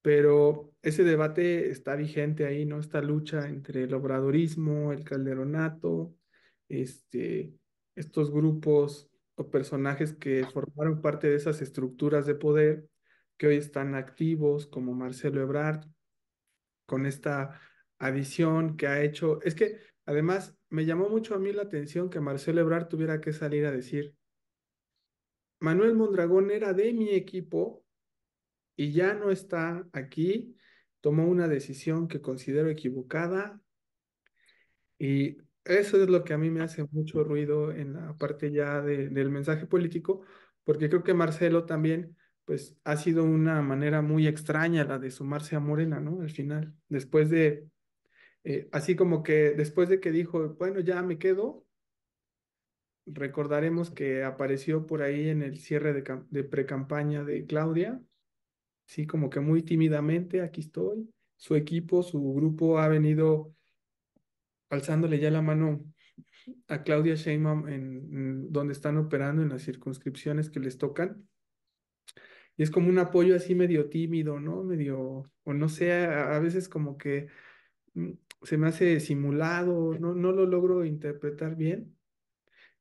pero ese debate está vigente ahí, ¿no? Esta lucha entre el obradorismo, el calderonato, este, estos grupos o personajes que formaron parte de esas estructuras de poder que hoy están activos, como Marcelo Ebrard, con esta adición que ha hecho. Es que además me llamó mucho a mí la atención que Marcelo Ebrard tuviera que salir a decir, Manuel Mondragón era de mi equipo y ya no está aquí, tomó una decisión que considero equivocada y eso es lo que a mí me ah. hace mucho ruido en la parte ya del mensaje político, porque creo que Marcelo también, pues ha sido una manera muy extraña la de sumarse a Morena, ¿no? Al final, después de, eh, así como que después de que dijo, bueno, ya me quedo, recordaremos que apareció por ahí en el cierre de, de pre-campaña de Claudia, sí, como que muy tímidamente, aquí estoy, su equipo, su grupo ha venido alzándole ya la mano a Claudia Sheinbaum en, donde están operando en las circunscripciones que les tocan. Y es como un apoyo así medio tímido, ¿no? Medio, o no sé, a, veces como que mm, se me hace simulado, no, no lo logro interpretar bien.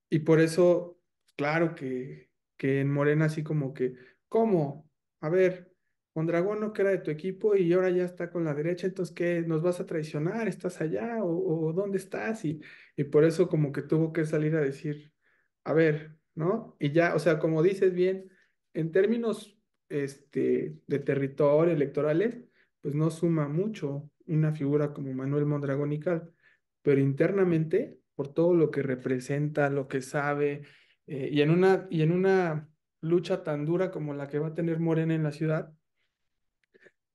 Y por eso, claro que, que en Morena así como que, ¿cómo? A ver, Mondragón que era de tu equipo y ahora ya está con la derecha, entonces ¿qué? ¿Nos vas a traicionar? ¿Estás allá? ¿O, dónde estás? Y, y por eso como que tuvo que salir a decir, a ver, ¿no? Y ya, o sea, como dices bien, en términos este, de territorio electorales, pues no suma mucho una figura como Manuel Mondragón y Cal, pero internamente, por todo lo que representa, lo que sabe, eh, y, en una, y en una lucha tan dura como la que va a tener Morena en la ciudad,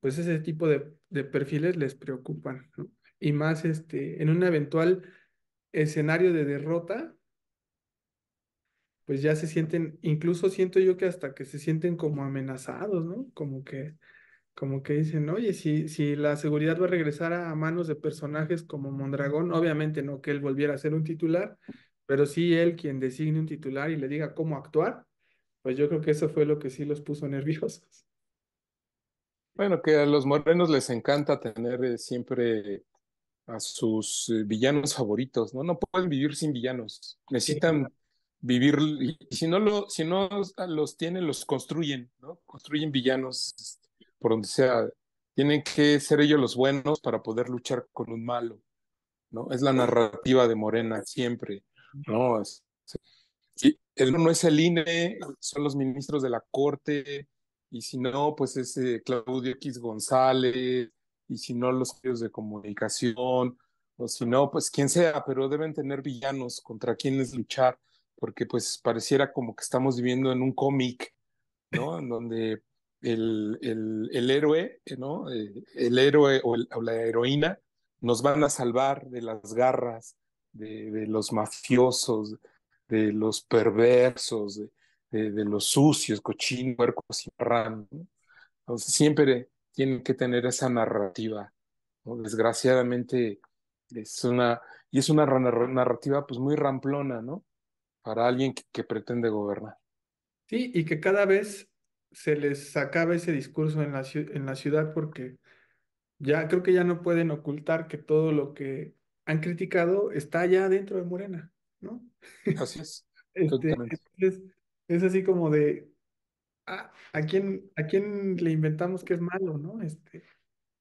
pues ese tipo de, perfiles les preocupan, Y más este, en un eventual escenario de derrota, pues ya se sienten, incluso siento yo que hasta que se sienten como amenazados, ¿no? Como que, como que dicen, oye, si, si la seguridad va a regresar a manos de personajes como Mondragón, obviamente no que él volviera a ser un titular, pero sí él quien designe un titular y le diga cómo actuar, pues yo creo que eso fue lo que sí los puso [laughs] nerviosos. Bueno, que a los morenos les encanta tener eh, siempre a sus eh, villanos favoritos, ¿no? No pueden vivir sin villanos. Necesitan vivir, y si no, lo, si no los ah, tienen, los construyen, ¿no? Construyen villanos este, por donde sea. Tienen que ser ellos los buenos para poder luchar con un malo, ¿no? Es la narrativa de Morena siempre, ¿no? Es, no es el INE, son los ministros de la corte, y si no, pues es Claudio X González, y si no, los medios de comunicación, o si no, pues quien sea, pero deben tener villanos contra quienes luchar, porque pues pareciera como que estamos viviendo en un cómic, ¿no? En donde el, el, el héroe, ¿no? Eh, el héroe o, la heroína nos van a salvar de las garras, de, de los mafiosos, de los perversos, de, de, los sucios, cochinos, huercos y ram. siempre tienen que tener esa narrativa. Desgraciadamente es una, y es una narrativa pues muy ramplona, ¿no? Para alguien que, pretende gobernar. Sí, y que cada vez se les acaba ese discurso en la, en la ciudad porque ya creo que ya no pueden ocultar que todo lo que han criticado está ya dentro de Morena, ¿no? Así es. [laughs] Este, es así como de, ah, ¿a quién, a quién le inventamos que es malo, ¿no? Este,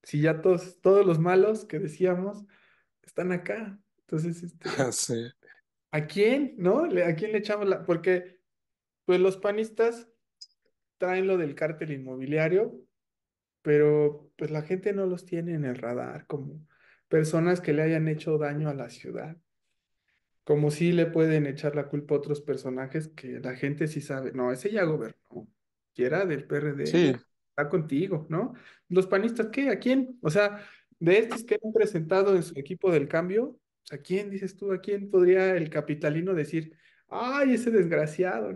si ya todos, todos los malos que decíamos están acá. Entonces, este, [laughs] ¿a quién, no? Le- ¿A quién le echamos la...? Porque, pues los panistas traen lo del cártel inmobiliario, pero pues la gente no los tiene en el radar como personas que le hayan hecho daño a la ciudad. Como si le pueden echar la culpa a otros personajes que la gente sí sabe, no, ese ya gobernó, que era del PRD, sí. está contigo, ¿no? Los panistas, ¿qué? ¿A quién? O sea, de estos que han presentado en su equipo del cambio, ¿a quién dices tú? ¿A quién podría el capitalino decir, ay, ese desgraciado?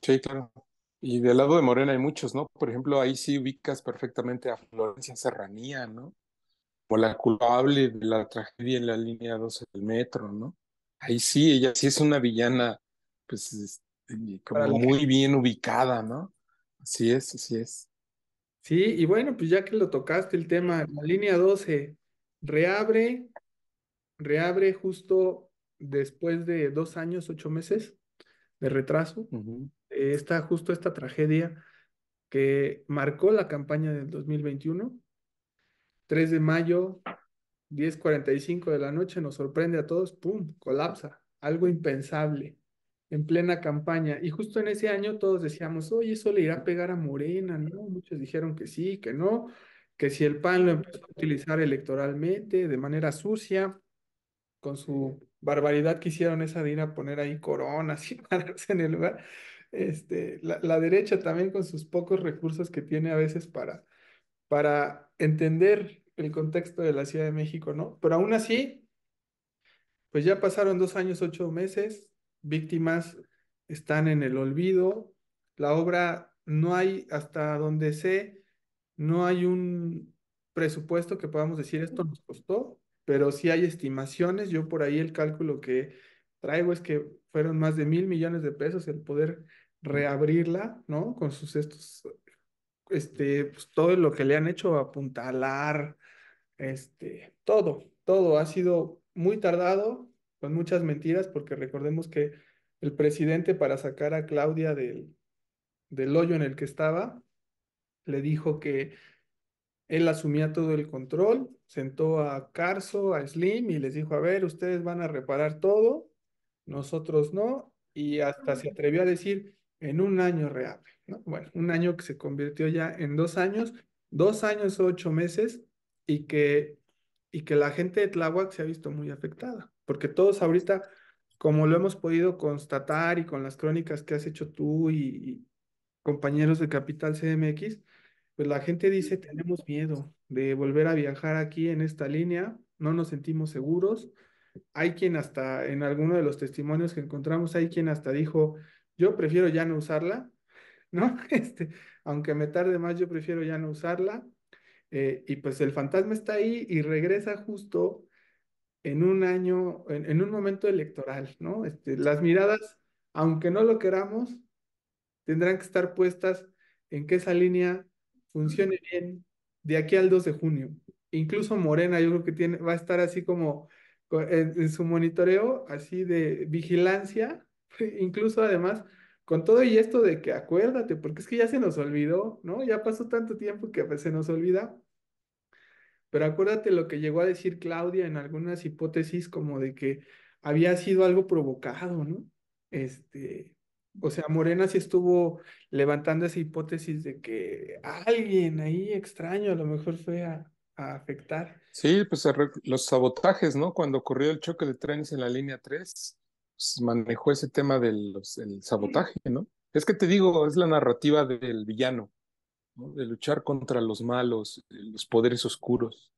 sí, claro. Y del lado de Morena hay muchos, ¿no? Por ejemplo, ahí sí ubicas perfectamente a Florencia Serranía, ¿no? la culpable de la tragedia en la línea 12 del metro, ¿no? Ahí sí, ella sí es una villana, pues, este, como muy bien ubicada, ¿no? Así es, así es. Sí, y bueno, pues ya que lo tocaste el tema, la línea 12 reabre, reabre justo después de dos años, ocho meses de retraso. Eh, Está justo esta tragedia que marcó la campaña del 2021 3 de mayo, 10:45 de la noche, nos sorprende a todos, ¡pum!, colapsa, algo impensable, en plena campaña. Y justo en ese año todos decíamos, oye, eso le irá a pegar a Morena, ¿no? Muchos dijeron que sí, que no, que si el PAN lo empezó a utilizar electoralmente, de manera sucia, con su barbaridad que hicieron esa de ir a poner ahí coronas [laughs] y pararse en el lugar. Este, la, derecha también con sus pocos recursos que tiene a veces para, para entender el contexto de la Ciudad de México, ¿no? Pero aún así, pues ya pasaron dos años, ocho meses, víctimas están en el olvido, la obra no hay, hasta donde sé, no hay un presupuesto que podamos decir esto nos costó, pero sí hay estimaciones, yo por ahí el cálculo que traigo es que fueron más de mil millones de pesos el poder reabrirla, ¿no? Con sus estos, este, pues todo lo que le han hecho apuntalar, este, todo, todo ha sido muy tardado, con muchas mentiras, porque recordemos que el presidente para sacar a Claudia del, del hoyo en el que estaba, le dijo que él asumía todo el control, sentó a Carso, a Slim y les dijo, a ver, ustedes van a reparar todo, nosotros no, y hasta se atrevió a decir, en un año real, ¿no? Bueno, un año que se convirtió ya en dos años, dos años ocho meses, y que, y que la gente de Tláhuac se ha visto muy afectada, porque todos ahorita, como lo hemos podido constatar y con las crónicas que has hecho tú y, compañeros de Capital CMX, pues la gente dice, tenemos miedo de volver a viajar aquí en esta línea, no nos sentimos seguros. Hay quien hasta, en alguno de los testimonios que encontramos, hay quien hasta dijo, yo prefiero ya no usarla, [laughs] ¿no? Este, aunque me tarde más, yo prefiero ya no usarla. Eh, y pues el fantasma está ahí y regresa justo en un año, en, un momento electoral, ¿no? Este, las miradas, aunque no lo queramos, tendrán que estar puestas en que esa línea funcione bien de aquí al 2 de junio. Incluso Morena, yo creo que tiene, va a estar así como en su monitoreo, así de vigilancia, [laughs] incluso además con todo y esto de que acuérdate, porque es que ya se nos olvidó, ¿no? Ya pasó tanto tiempo que pues, se nos olvida. Pero acuérdate lo que llegó a decir Claudia en algunas hipótesis como de que había sido algo provocado, ¿no? Este, o sea, Morena sí estuvo levantando esa hipótesis de que alguien ahí extraño a lo mejor fue a, a afectar. Sí, pues los sabotajes, ¿no? Cuando ocurrió el choque de trenes en la línea 3, pues, manejó ese tema del el sabotaje, ¿no? Es que te digo, es la narrativa del villano, ¿no? de luchar contra los malos, eh, los poderes oscuros,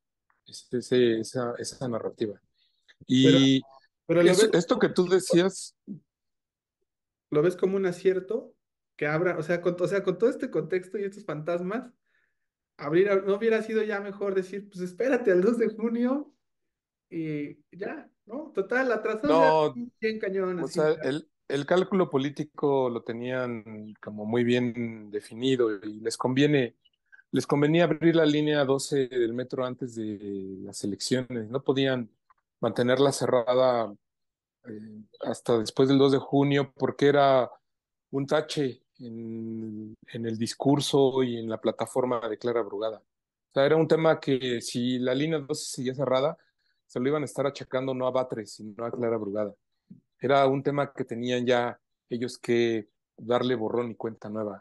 es eh, esa, esa narrativa. Y pero, esto que tú decías... ¿Lo ves como un acierto? Que abra, o sea, con, sea, con todo este contexto y estos fantasmas, abrir, no hubiera sido ya mejor decir, pues espérate al 2 de junio y ya, ¿no? Total, atrasó no, sea, el, cálculo político lo tenían como muy bien definido y les conviene, les convenía abrir la línea 12 del metro antes de las elecciones, no podían mantenerla cerrada eh, hasta después del 2 de junio porque era un tache en, en el discurso y en la plataforma de Clara Brugada. O sea, era un tema que si la línea 12 seguía cerrada, se lo iban a estar achacando no a Batres, sino a Clara Brugada. Era un tema que tenían ya ellos que darle borrón y cuenta nueva.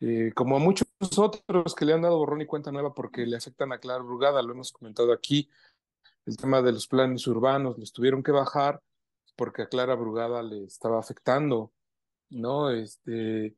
Eh, como a muchos otros que le han dado borrón y cuenta nueva porque le afectan a Clara Brugada, lo hemos comentado aquí, el tema de los planes urbanos, les tuvieron que bajar porque a Clara Brugada le estaba afectando, ¿no? Este,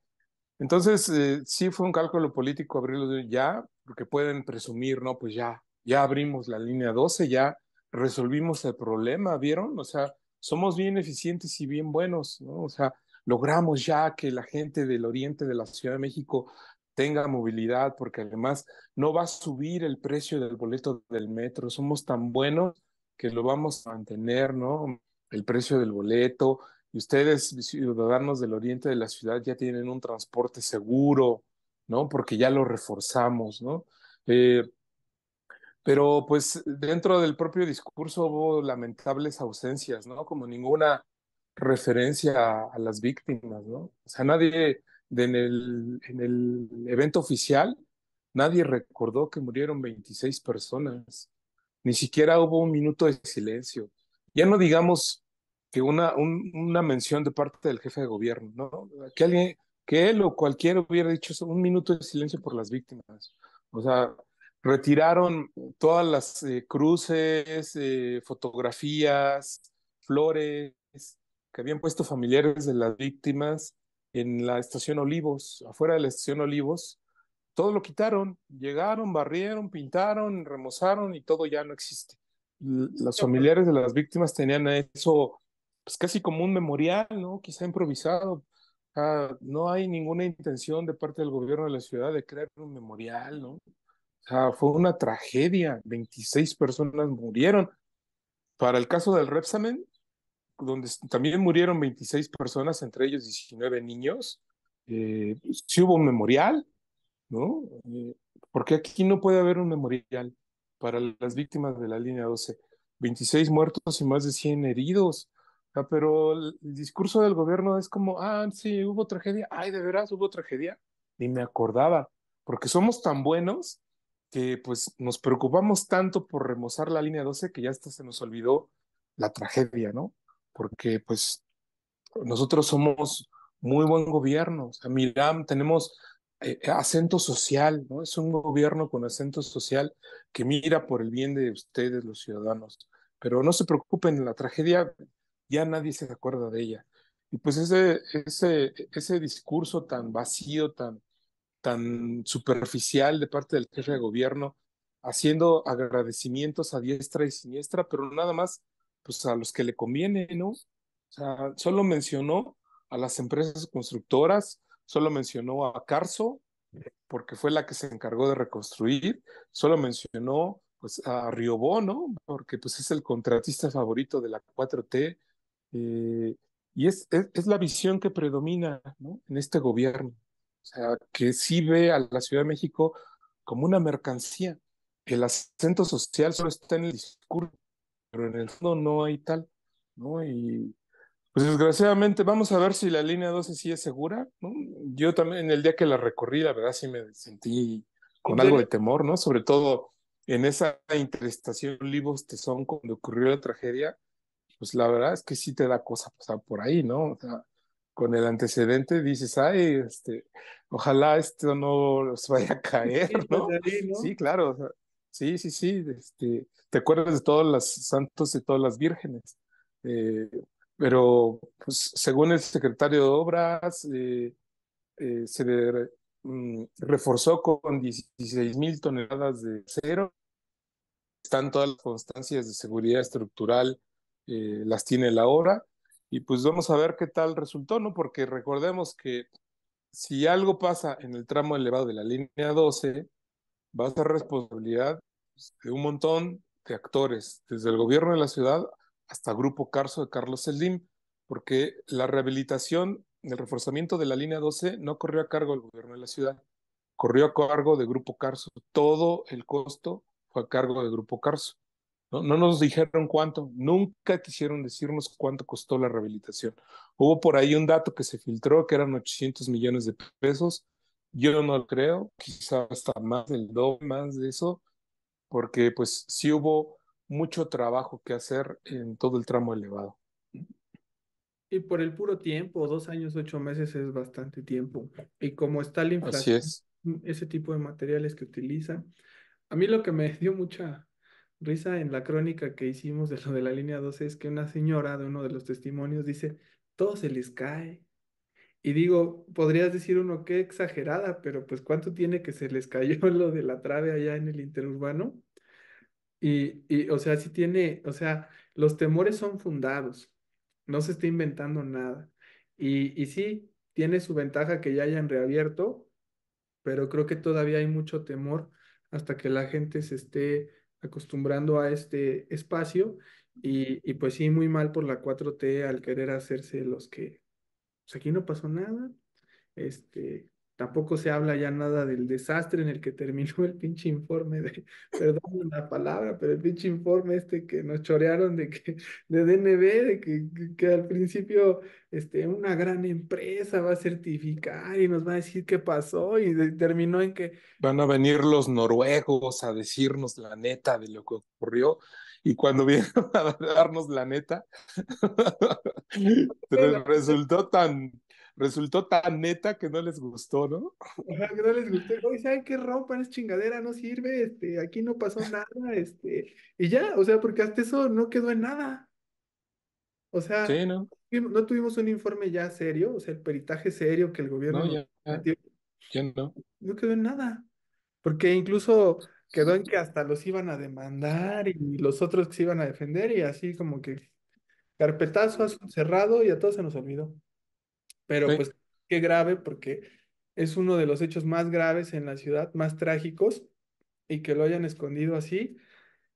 entonces, eh, sí fue un cálculo político abrirlo ya, porque pueden presumir, ¿no? Pues ya, ya abrimos la línea 12, ya resolvimos el problema, ¿vieron? O sea, somos bien eficientes y bien buenos, ¿no? O sea, logramos ya que la gente del oriente de la Ciudad de México tenga movilidad, porque además no va a subir el precio del boleto del metro. Somos tan buenos que lo vamos a mantener, ¿no? El precio del boleto. Y ustedes, ciudadanos del oriente de la ciudad, ya tienen un transporte seguro, ¿no? Porque ya lo reforzamos, ¿no? Eh, pero pues dentro del propio discurso hubo lamentables ausencias, ¿no? Como ninguna referencia a, las víctimas, ¿no? O sea, nadie en, el, en el evento oficial, nadie recordó que murieron 26 personas. Ni siquiera hubo un minuto de silencio. Ya no digamos que una, una mención de parte del jefe de gobierno, ¿no? Que alguien, que él o cualquiera hubiera dicho un minuto de silencio por las víctimas. O sea, retiraron todas las eh, cruces, eh, fotografías, flores que habían puesto familiares de las víctimas en la estación Olivos, afuera de la estación Olivos. Todo lo quitaron, llegaron, barrieron, pintaron, remozaron y todo ya no existe. Los familiares de las víctimas tenían eso pues casi como un memorial, ¿no? Quizá improvisado. Ah, no hay ninguna intención de parte del gobierno de la ciudad de crear un memorial, ¿no? sea, fue una tragedia, 26 personas murieron. Para el caso del Repsamen, donde también murieron 26 personas, entre ellos 19 niños, eh, sí hubo un memorial, ¿no? Eh, porque aquí no puede haber un memorial para las víctimas de la línea 12. 26 muertos y más de 100 heridos. pero el discurso del gobierno es como, ah, sí, hubo tragedia. Ay, de veras, hubo tragedia. Ni me acordaba, porque somos tan buenos que pues nos preocupamos tanto por remozar la línea 12 que ya hasta se nos olvidó la tragedia, ¿no? Porque pues nosotros somos muy buen gobierno, o sea, Miram tenemos eh, acento social, ¿no? Es un gobierno con acento social que mira por el bien de ustedes, los ciudadanos. Pero no se preocupen, la tragedia ya nadie se acuerda de ella. Y pues ese, ese, ese discurso tan vacío, tan, tan superficial de parte del jefe de gobierno, haciendo agradecimientos a diestra y siniestra, pero nada más pues a los que le conviene, ¿no? sea, solo mencionó a las empresas constructoras, solo mencionó a Carso, porque fue la que se encargó de reconstruir, solo mencionó pues a Riobó, Porque pues es el contratista favorito de la 4T, eh, y es, es, la visión que predomina en este gobierno. O sea, que sí ve a la Ciudad de México como una mercancía. El acento social solo está en el discurso, pero en el fondo no hay tal, ¿no? Y pues desgraciadamente vamos a ver si la línea 12 sí es segura, ¿no? Yo también en el día que la recorrí, la verdad sí me sentí con algo de temor, ¿no? Sobre todo en esa interestación libos Tesón cuando ocurrió la tragedia, pues la verdad es que sí te da cosa pasar por ahí, ¿no? O sea, con el antecedente dices, ay, este, ojalá esto no se vaya a caer, ¿no? Sí, claro, sí, sí, sí, este, te acuerdas de todos los santos y todas las vírgenes, eh, pero pues, según el secretario de Obras, eh, eh, se mm, reforzó con 16 mil toneladas de cero, están todas las constancias de seguridad estructural, las tiene la obra, y pues vamos a ver qué tal resultó, ¿no? Porque recordemos que si algo pasa en el tramo elevado de la línea 12, va a ser responsabilidad pues, de un montón de actores, desde el gobierno de la ciudad hasta Grupo Carso de Carlos Slim, porque la rehabilitación, el reforzamiento de la línea 12 no corrió a cargo del gobierno de la ciudad, corrió a cargo de Grupo Carso. Todo el costo fue a cargo de Grupo Carso. No, nos dijeron cuánto, nunca quisieron decirnos cuánto costó la rehabilitación. Hubo por ahí un dato que se filtró que eran 800 millones de pesos. Yo no lo creo, quizás hasta más del doble, más de eso, porque pues sí hubo mucho trabajo que hacer en todo el tramo elevado. Y por el puro tiempo, dos años, ocho meses es bastante tiempo. Y como está la inflación, ese tipo de materiales que utiliza, a mí lo que me [laughs] dio mucha risa en la crónica que hicimos de lo de la línea 12 es que una señora de uno de los testimonios dice, todo se les cae. Y digo, podrías decir uno, qué exagerada, pero pues cuánto tiene que se les cayó [laughs] lo de la trave allá en el interurbano. Y, o sea, si tiene, o sea, los temores son fundados, no se está inventando nada. Y, y sí, tiene su ventaja que ya hayan reabierto, pero creo que todavía hay mucho temor hasta que la gente se esté acostumbrando a este espacio y, pues sí, muy mal por la 4T al querer hacerse los que, pues aquí no pasó nada, este, Tampoco se habla ya nada del desastre en el que terminó el pinche informe de, [laughs] perdón la palabra, pero el pinche informe este que nos chorearon de que, de DNB, de que, que, al principio este, una gran empresa va a certificar y nos va a decir qué pasó y terminó en que... Van a venir los noruegos a decirnos la neta de lo que ocurrió y cuando vienen [laughs] a darnos la neta, [laughs] resultó tan, resultó tan neta que no les gustó, ¿no? sea, que no les gustó. Oye, ¿saben qué rompa Es chingadera, no sirve, este, aquí no pasó nada, este, y ya, o sea, porque hasta eso no quedó en nada. O sea, ¿no? tuvimos un informe ya serio, o sea, el peritaje serio que el gobierno... No, ya, no. No quedó en nada, porque incluso quedó en que hasta los iban a demandar y los otros que se iban a defender y así como que carpetazo cerrado y a todos se nos olvidó. Pero pues qué grave porque es uno de los hechos más graves en la ciudad, más trágicos, y que lo hayan escondido así,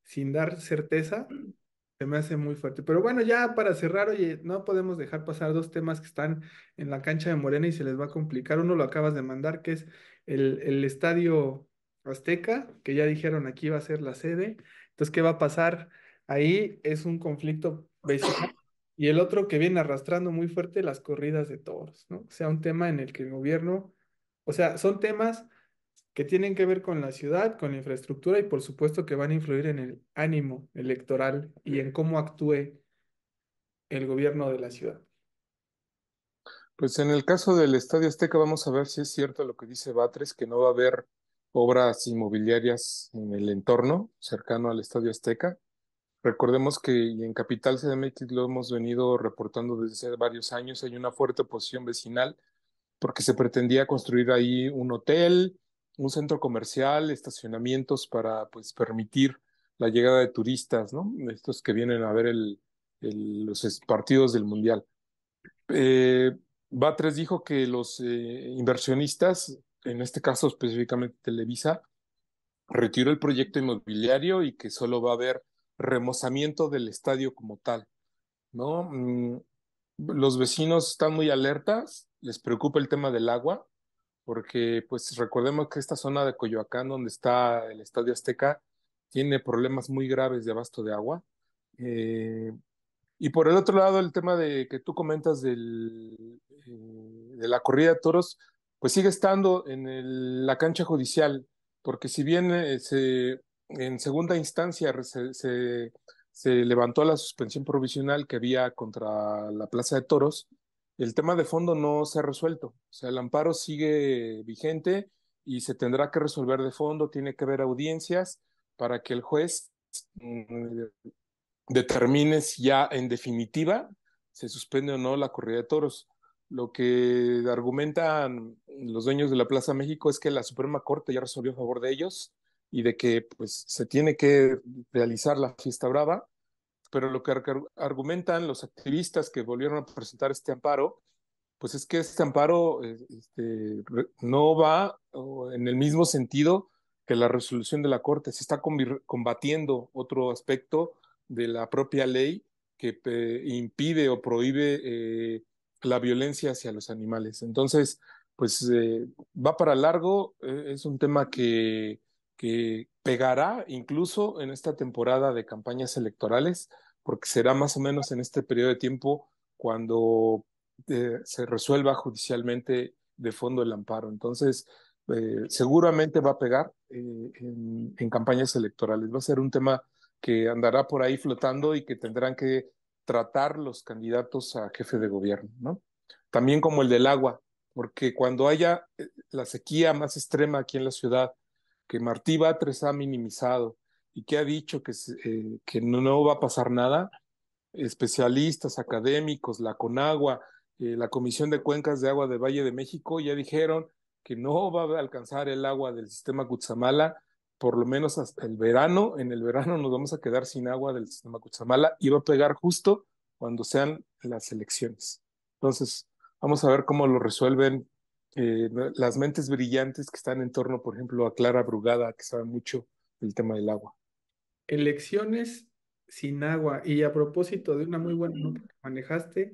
sin dar certeza, se me hace muy fuerte. Pero bueno, ya para cerrar, oye, no podemos dejar pasar dos temas que están en la cancha de Morena y se les va a complicar. Uno lo acabas de mandar, que es el, estadio Azteca, que ya dijeron aquí va a ser la sede. Entonces, ¿qué va a pasar ahí? Es un conflicto básico. Y el otro que viene arrastrando muy fuerte las corridas de toros, ¿no? O sea, un tema en el que el gobierno, o sea, son temas que tienen que ver con la ciudad, con la infraestructura y por supuesto que van a influir en el ánimo electoral y en cómo actúe el gobierno de la ciudad. Pues en el caso del Estadio Azteca vamos a ver si es cierto lo que dice Batres, que no va a haber obras inmobiliarias en el entorno cercano al Estadio Azteca. Recordemos que en Capital CDMX lo hemos venido reportando desde hace varios años, hay una fuerte oposición vecinal porque se pretendía construir ahí un hotel, un centro comercial, estacionamientos para pues permitir la llegada de turistas, ¿no? Estos que vienen a ver el, los partidos del Mundial. Eh, Batres dijo que los eh, inversionistas, en este caso específicamente Televisa, retiró el proyecto inmobiliario y que solo va a haber remozamiento del estadio como tal, ¿no? Mm, los vecinos están muy alertas, les preocupa el tema del agua, porque pues recordemos que esta zona de Coyoacán, donde está el Estadio Azteca, tiene problemas muy graves de abasto de agua. Eh, y por el otro lado, el tema de que tú comentas del, eh, de la corrida de toros, pues sigue estando en la cancha judicial, porque si bien eh, se, en segunda instancia se, levantó la suspensión provisional que había contra la Plaza de Toros. El tema de fondo no se ha resuelto. O sea, el amparo sigue vigente y se tendrá que resolver de fondo. Tiene que haber audiencias para que el juez mm, determine si ya en definitiva se suspende o no la corrida de toros. Lo que argumentan los dueños de la Plaza México es que la Suprema Corte ya resolvió a favor de ellos y de que pues, se tiene que realizar la fiesta brava, pero lo que argumentan los activistas que volvieron a presentar este amparo, pues es que este amparo eh, este, no va en el mismo sentido que la resolución de la Corte, se está combatiendo otro aspecto de la propia ley que impide o prohíbe eh, la violencia hacia los animales. Entonces, pues eh, va para largo, es un tema que que pegará incluso en esta temporada de campañas electorales, porque será más o menos en este periodo de tiempo cuando eh, se resuelva judicialmente de fondo el amparo. Entonces, eh, seguramente va a pegar eh, en, en, campañas electorales. Va a ser un tema que andará por ahí flotando y que tendrán que tratar los candidatos a jefe de gobierno, ¿no? También como el del agua, porque cuando haya la sequía más extrema aquí en la ciudad que Martí Batres ha minimizado y que ha dicho que, eh, que no, va a pasar nada, especialistas, académicos, la Conagua, eh, la Comisión de Cuencas de Agua de Valle de México ya dijeron que no va a alcanzar el agua del sistema Cutzamala, por lo menos hasta el verano, en el verano nos vamos a quedar sin agua del sistema Cutzamala y va a pegar justo cuando sean las elecciones. Entonces, vamos a ver cómo lo resuelven eh, las mentes brillantes que están en torno, por ejemplo, a Clara Brugada, que sabe mucho del tema del agua. Elecciones sin agua. Y a propósito de una muy buena nota que manejaste,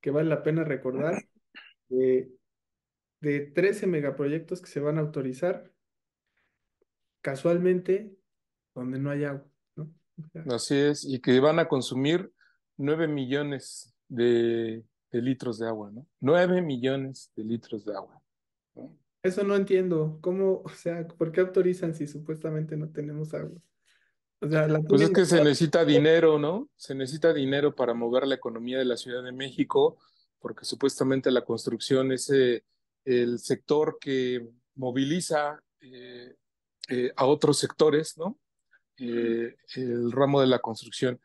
que vale la pena recordar, de, 13 megaproyectos que se van a autorizar, casualmente, donde no hay agua. Así es, y que van a consumir 9 millones de de litros de agua, ¿no? Nueve millones de litros de agua. Eso no entiendo. ¿Cómo, [laughs] o sea, por qué autorizan si supuestamente no tenemos agua? sea, pues es que se necesita dinero, ¿no? Se necesita dinero para mover la economía de la Ciudad de México, porque supuestamente la construcción es eh, el sector que moviliza eh, eh, a otros sectores, ¿no? el ramo de la construcción.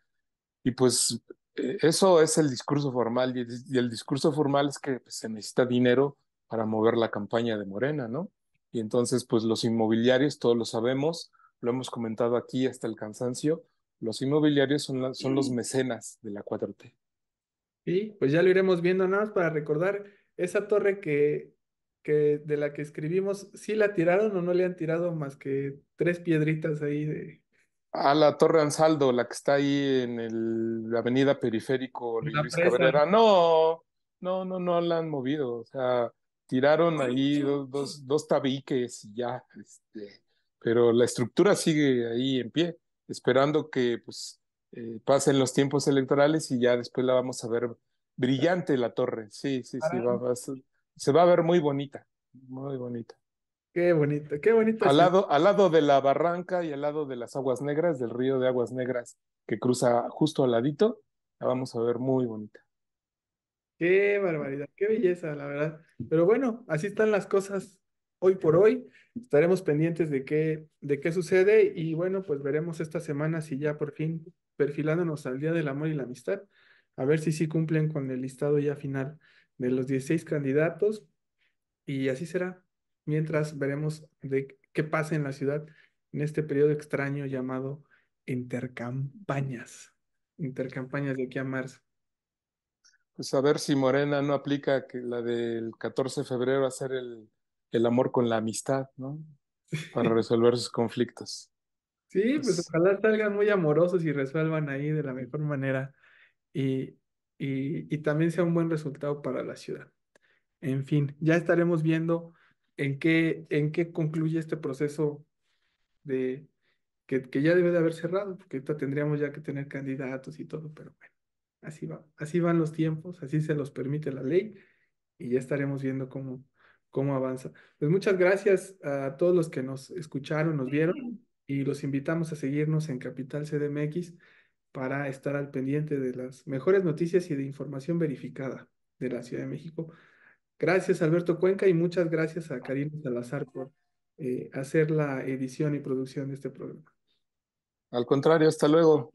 Y pues eh, eso es el discurso formal y el, discurso formal es que pues, se necesita dinero para mover la campaña de Morena, ¿no? Y entonces, pues los inmobiliarios, todos lo sabemos, lo hemos comentado aquí hasta el cansancio, los inmobiliarios son, son los mecenas de la 4T. Y pues ya lo iremos viendo nada más para recordar esa torre que, que de la que escribimos, ¿sí la tiraron o no le han tirado más que tres piedritas ahí de, a la Torre Ansaldo, la que está ahí en el, la avenida periférico Luis Cabrera. No, no, no, no la han movido. O sea, tiraron ahí dos, dos, dos tabiques y ya. Este, pero la estructura sigue ahí en pie, esperando que pues eh, pasen los tiempos electorales y ya después la vamos a ver brillante la torre. Sí, sí, sí, va, se va a ver muy bonita, muy bonita. Qué bonito, qué bonito. Al lado, al lado de la barranca y al lado de las aguas negras, del río de aguas negras que cruza justo al ladito, la vamos a ver muy bonita. Qué barbaridad, qué belleza, la verdad. Pero bueno, así están las cosas hoy por hoy. Estaremos pendientes de qué, de qué sucede y bueno, pues veremos esta semana si ya por fin perfilándonos al Día del Amor y la Amistad, a ver si sí cumplen con el listado ya final de los 16 candidatos y así será mientras veremos de qué pasa en la ciudad en este periodo extraño llamado intercampañas, intercampañas de aquí a marzo. Pues a ver si Morena no aplica que la del 14 de febrero a hacer el, el amor con la amistad, ¿no? Para [laughs] resolver sus conflictos. Sí, pues, pues, ojalá salgan muy amorosos y resuelvan ahí de la mejor manera y, y, y también sea un buen resultado para la ciudad. En fin, ya estaremos viendo en qué, en qué concluye este proceso de que, ya debe de haber cerrado, porque ahorita tendríamos ya que tener candidatos y todo, pero bueno, así va, así van los tiempos, así se los permite la ley y ya estaremos viendo cómo, cómo avanza. Pues muchas gracias a todos los que nos escucharon, nos vieron y los invitamos a seguirnos en Capital CDMX para estar al pendiente de las mejores noticias y de información verificada de la Ciudad de México. Gracias Alberto Cuenca y muchas gracias a Karina Salazar por eh, hacer la edición y producción de este programa. Al contrario, hasta luego.